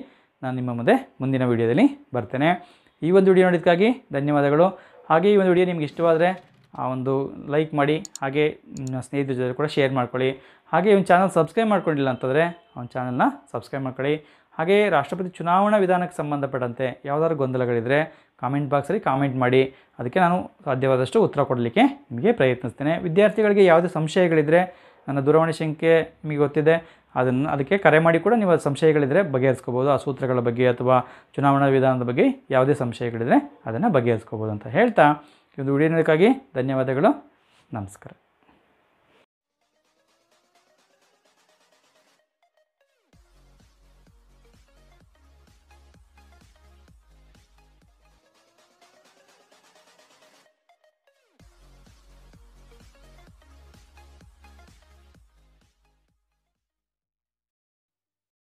ನಾನು ನಿಮ್ಮ ಮುಂದೆ ಮುಂದಿನ ವಿಡಿಯೋದಲ್ಲಿ ಬರ್ತೇನೆ ಈ ಒಂದು ವಿಡಿಯೋ ನೋಡಿದ್ದಕ್ಕಾಗಿ ಧನ್ಯವಾದಗಳು ಹಾಗೆ ಈ ಒಂದು ವಿಡಿಯೋ ನಿಮಗೆ ಇಷ್ಟವಾದರೆ ಆ ಒಂದು ಲೈಕ್ ಮಾಡಿ ಹಾಗೆ ಸ್ನೇಹಿತರ ಜೊತೆ ಕೂಡ ಶೇರ್ ಮಾಡ್ಕೊಳ್ಳಿ ಹಾಗೆ ಇವ್ನ ಚಾನಲ್ ಸಬ್ಸ್ಕ್ರೈಬ್ ಮಾಡ್ಕೊಂಡಿಲ್ಲ ಅಂತಂದರೆ ಅವ್ನ ಚಾನಲ್ನ ಸಬ್ಸ್ಕ್ರೈಬ್ ಮಾಡ್ಕೊಳ್ಳಿ ಹಾಗೆ ರಾಷ್ಟ್ರಪತಿ ಚುನಾವಣಾ ವಿಧಾನಕ್ಕೆ ಸಂಬಂಧಪಟ್ಟಂತೆ ಯಾವುದಾದ್ರು ಗೊಂದಲಗಳಿದ್ದರೆ ಕಾಮೆಂಟ್ ಬಾಕ್ಸಲ್ಲಿ ಕಾಮೆಂಟ್ ಮಾಡಿ ಅದಕ್ಕೆ ನಾನು ಸಾಧ್ಯವಾದಷ್ಟು ಉತ್ತರ ಕೊಡಲಿಕ್ಕೆ ನಿಮಗೆ ಪ್ರಯತ್ನಿಸ್ತೇನೆ ವಿದ್ಯಾರ್ಥಿಗಳಿಗೆ ಯಾವುದೇ ಸಂಶಯಗಳಿದ್ದರೆ ನನ್ನ ದೂರವಾಣಿ ಸಂಖ್ಯೆ ನಿಮಗೆ ಗೊತ್ತಿದೆ ಅದನ್ನು ಅದಕ್ಕೆ ಕರೆ ಮಾಡಿ ಕೂಡ ನೀವು ಸಂಶಯಗಳಿದ್ದರೆ ಬಗೆಹರಿಸ್ಕೋಬೋದು ಆ ಸೂತ್ರಗಳ ಬಗ್ಗೆ ಅಥವಾ ಚುನಾವಣಾ ವಿಧಾನದ ಬಗ್ಗೆ ಯಾವುದೇ ಸಂಶಯಗಳಿದ್ದರೆ ಅದನ್ನು ಬಗೆಹರಿಸ್ಕೋಬೋದು ಅಂತ ಹೇಳ್ತಾ ಈ ಒಂದು ವಿಡಿಯೋ ಧನ್ಯವಾದಗಳು ನಮಸ್ಕಾರ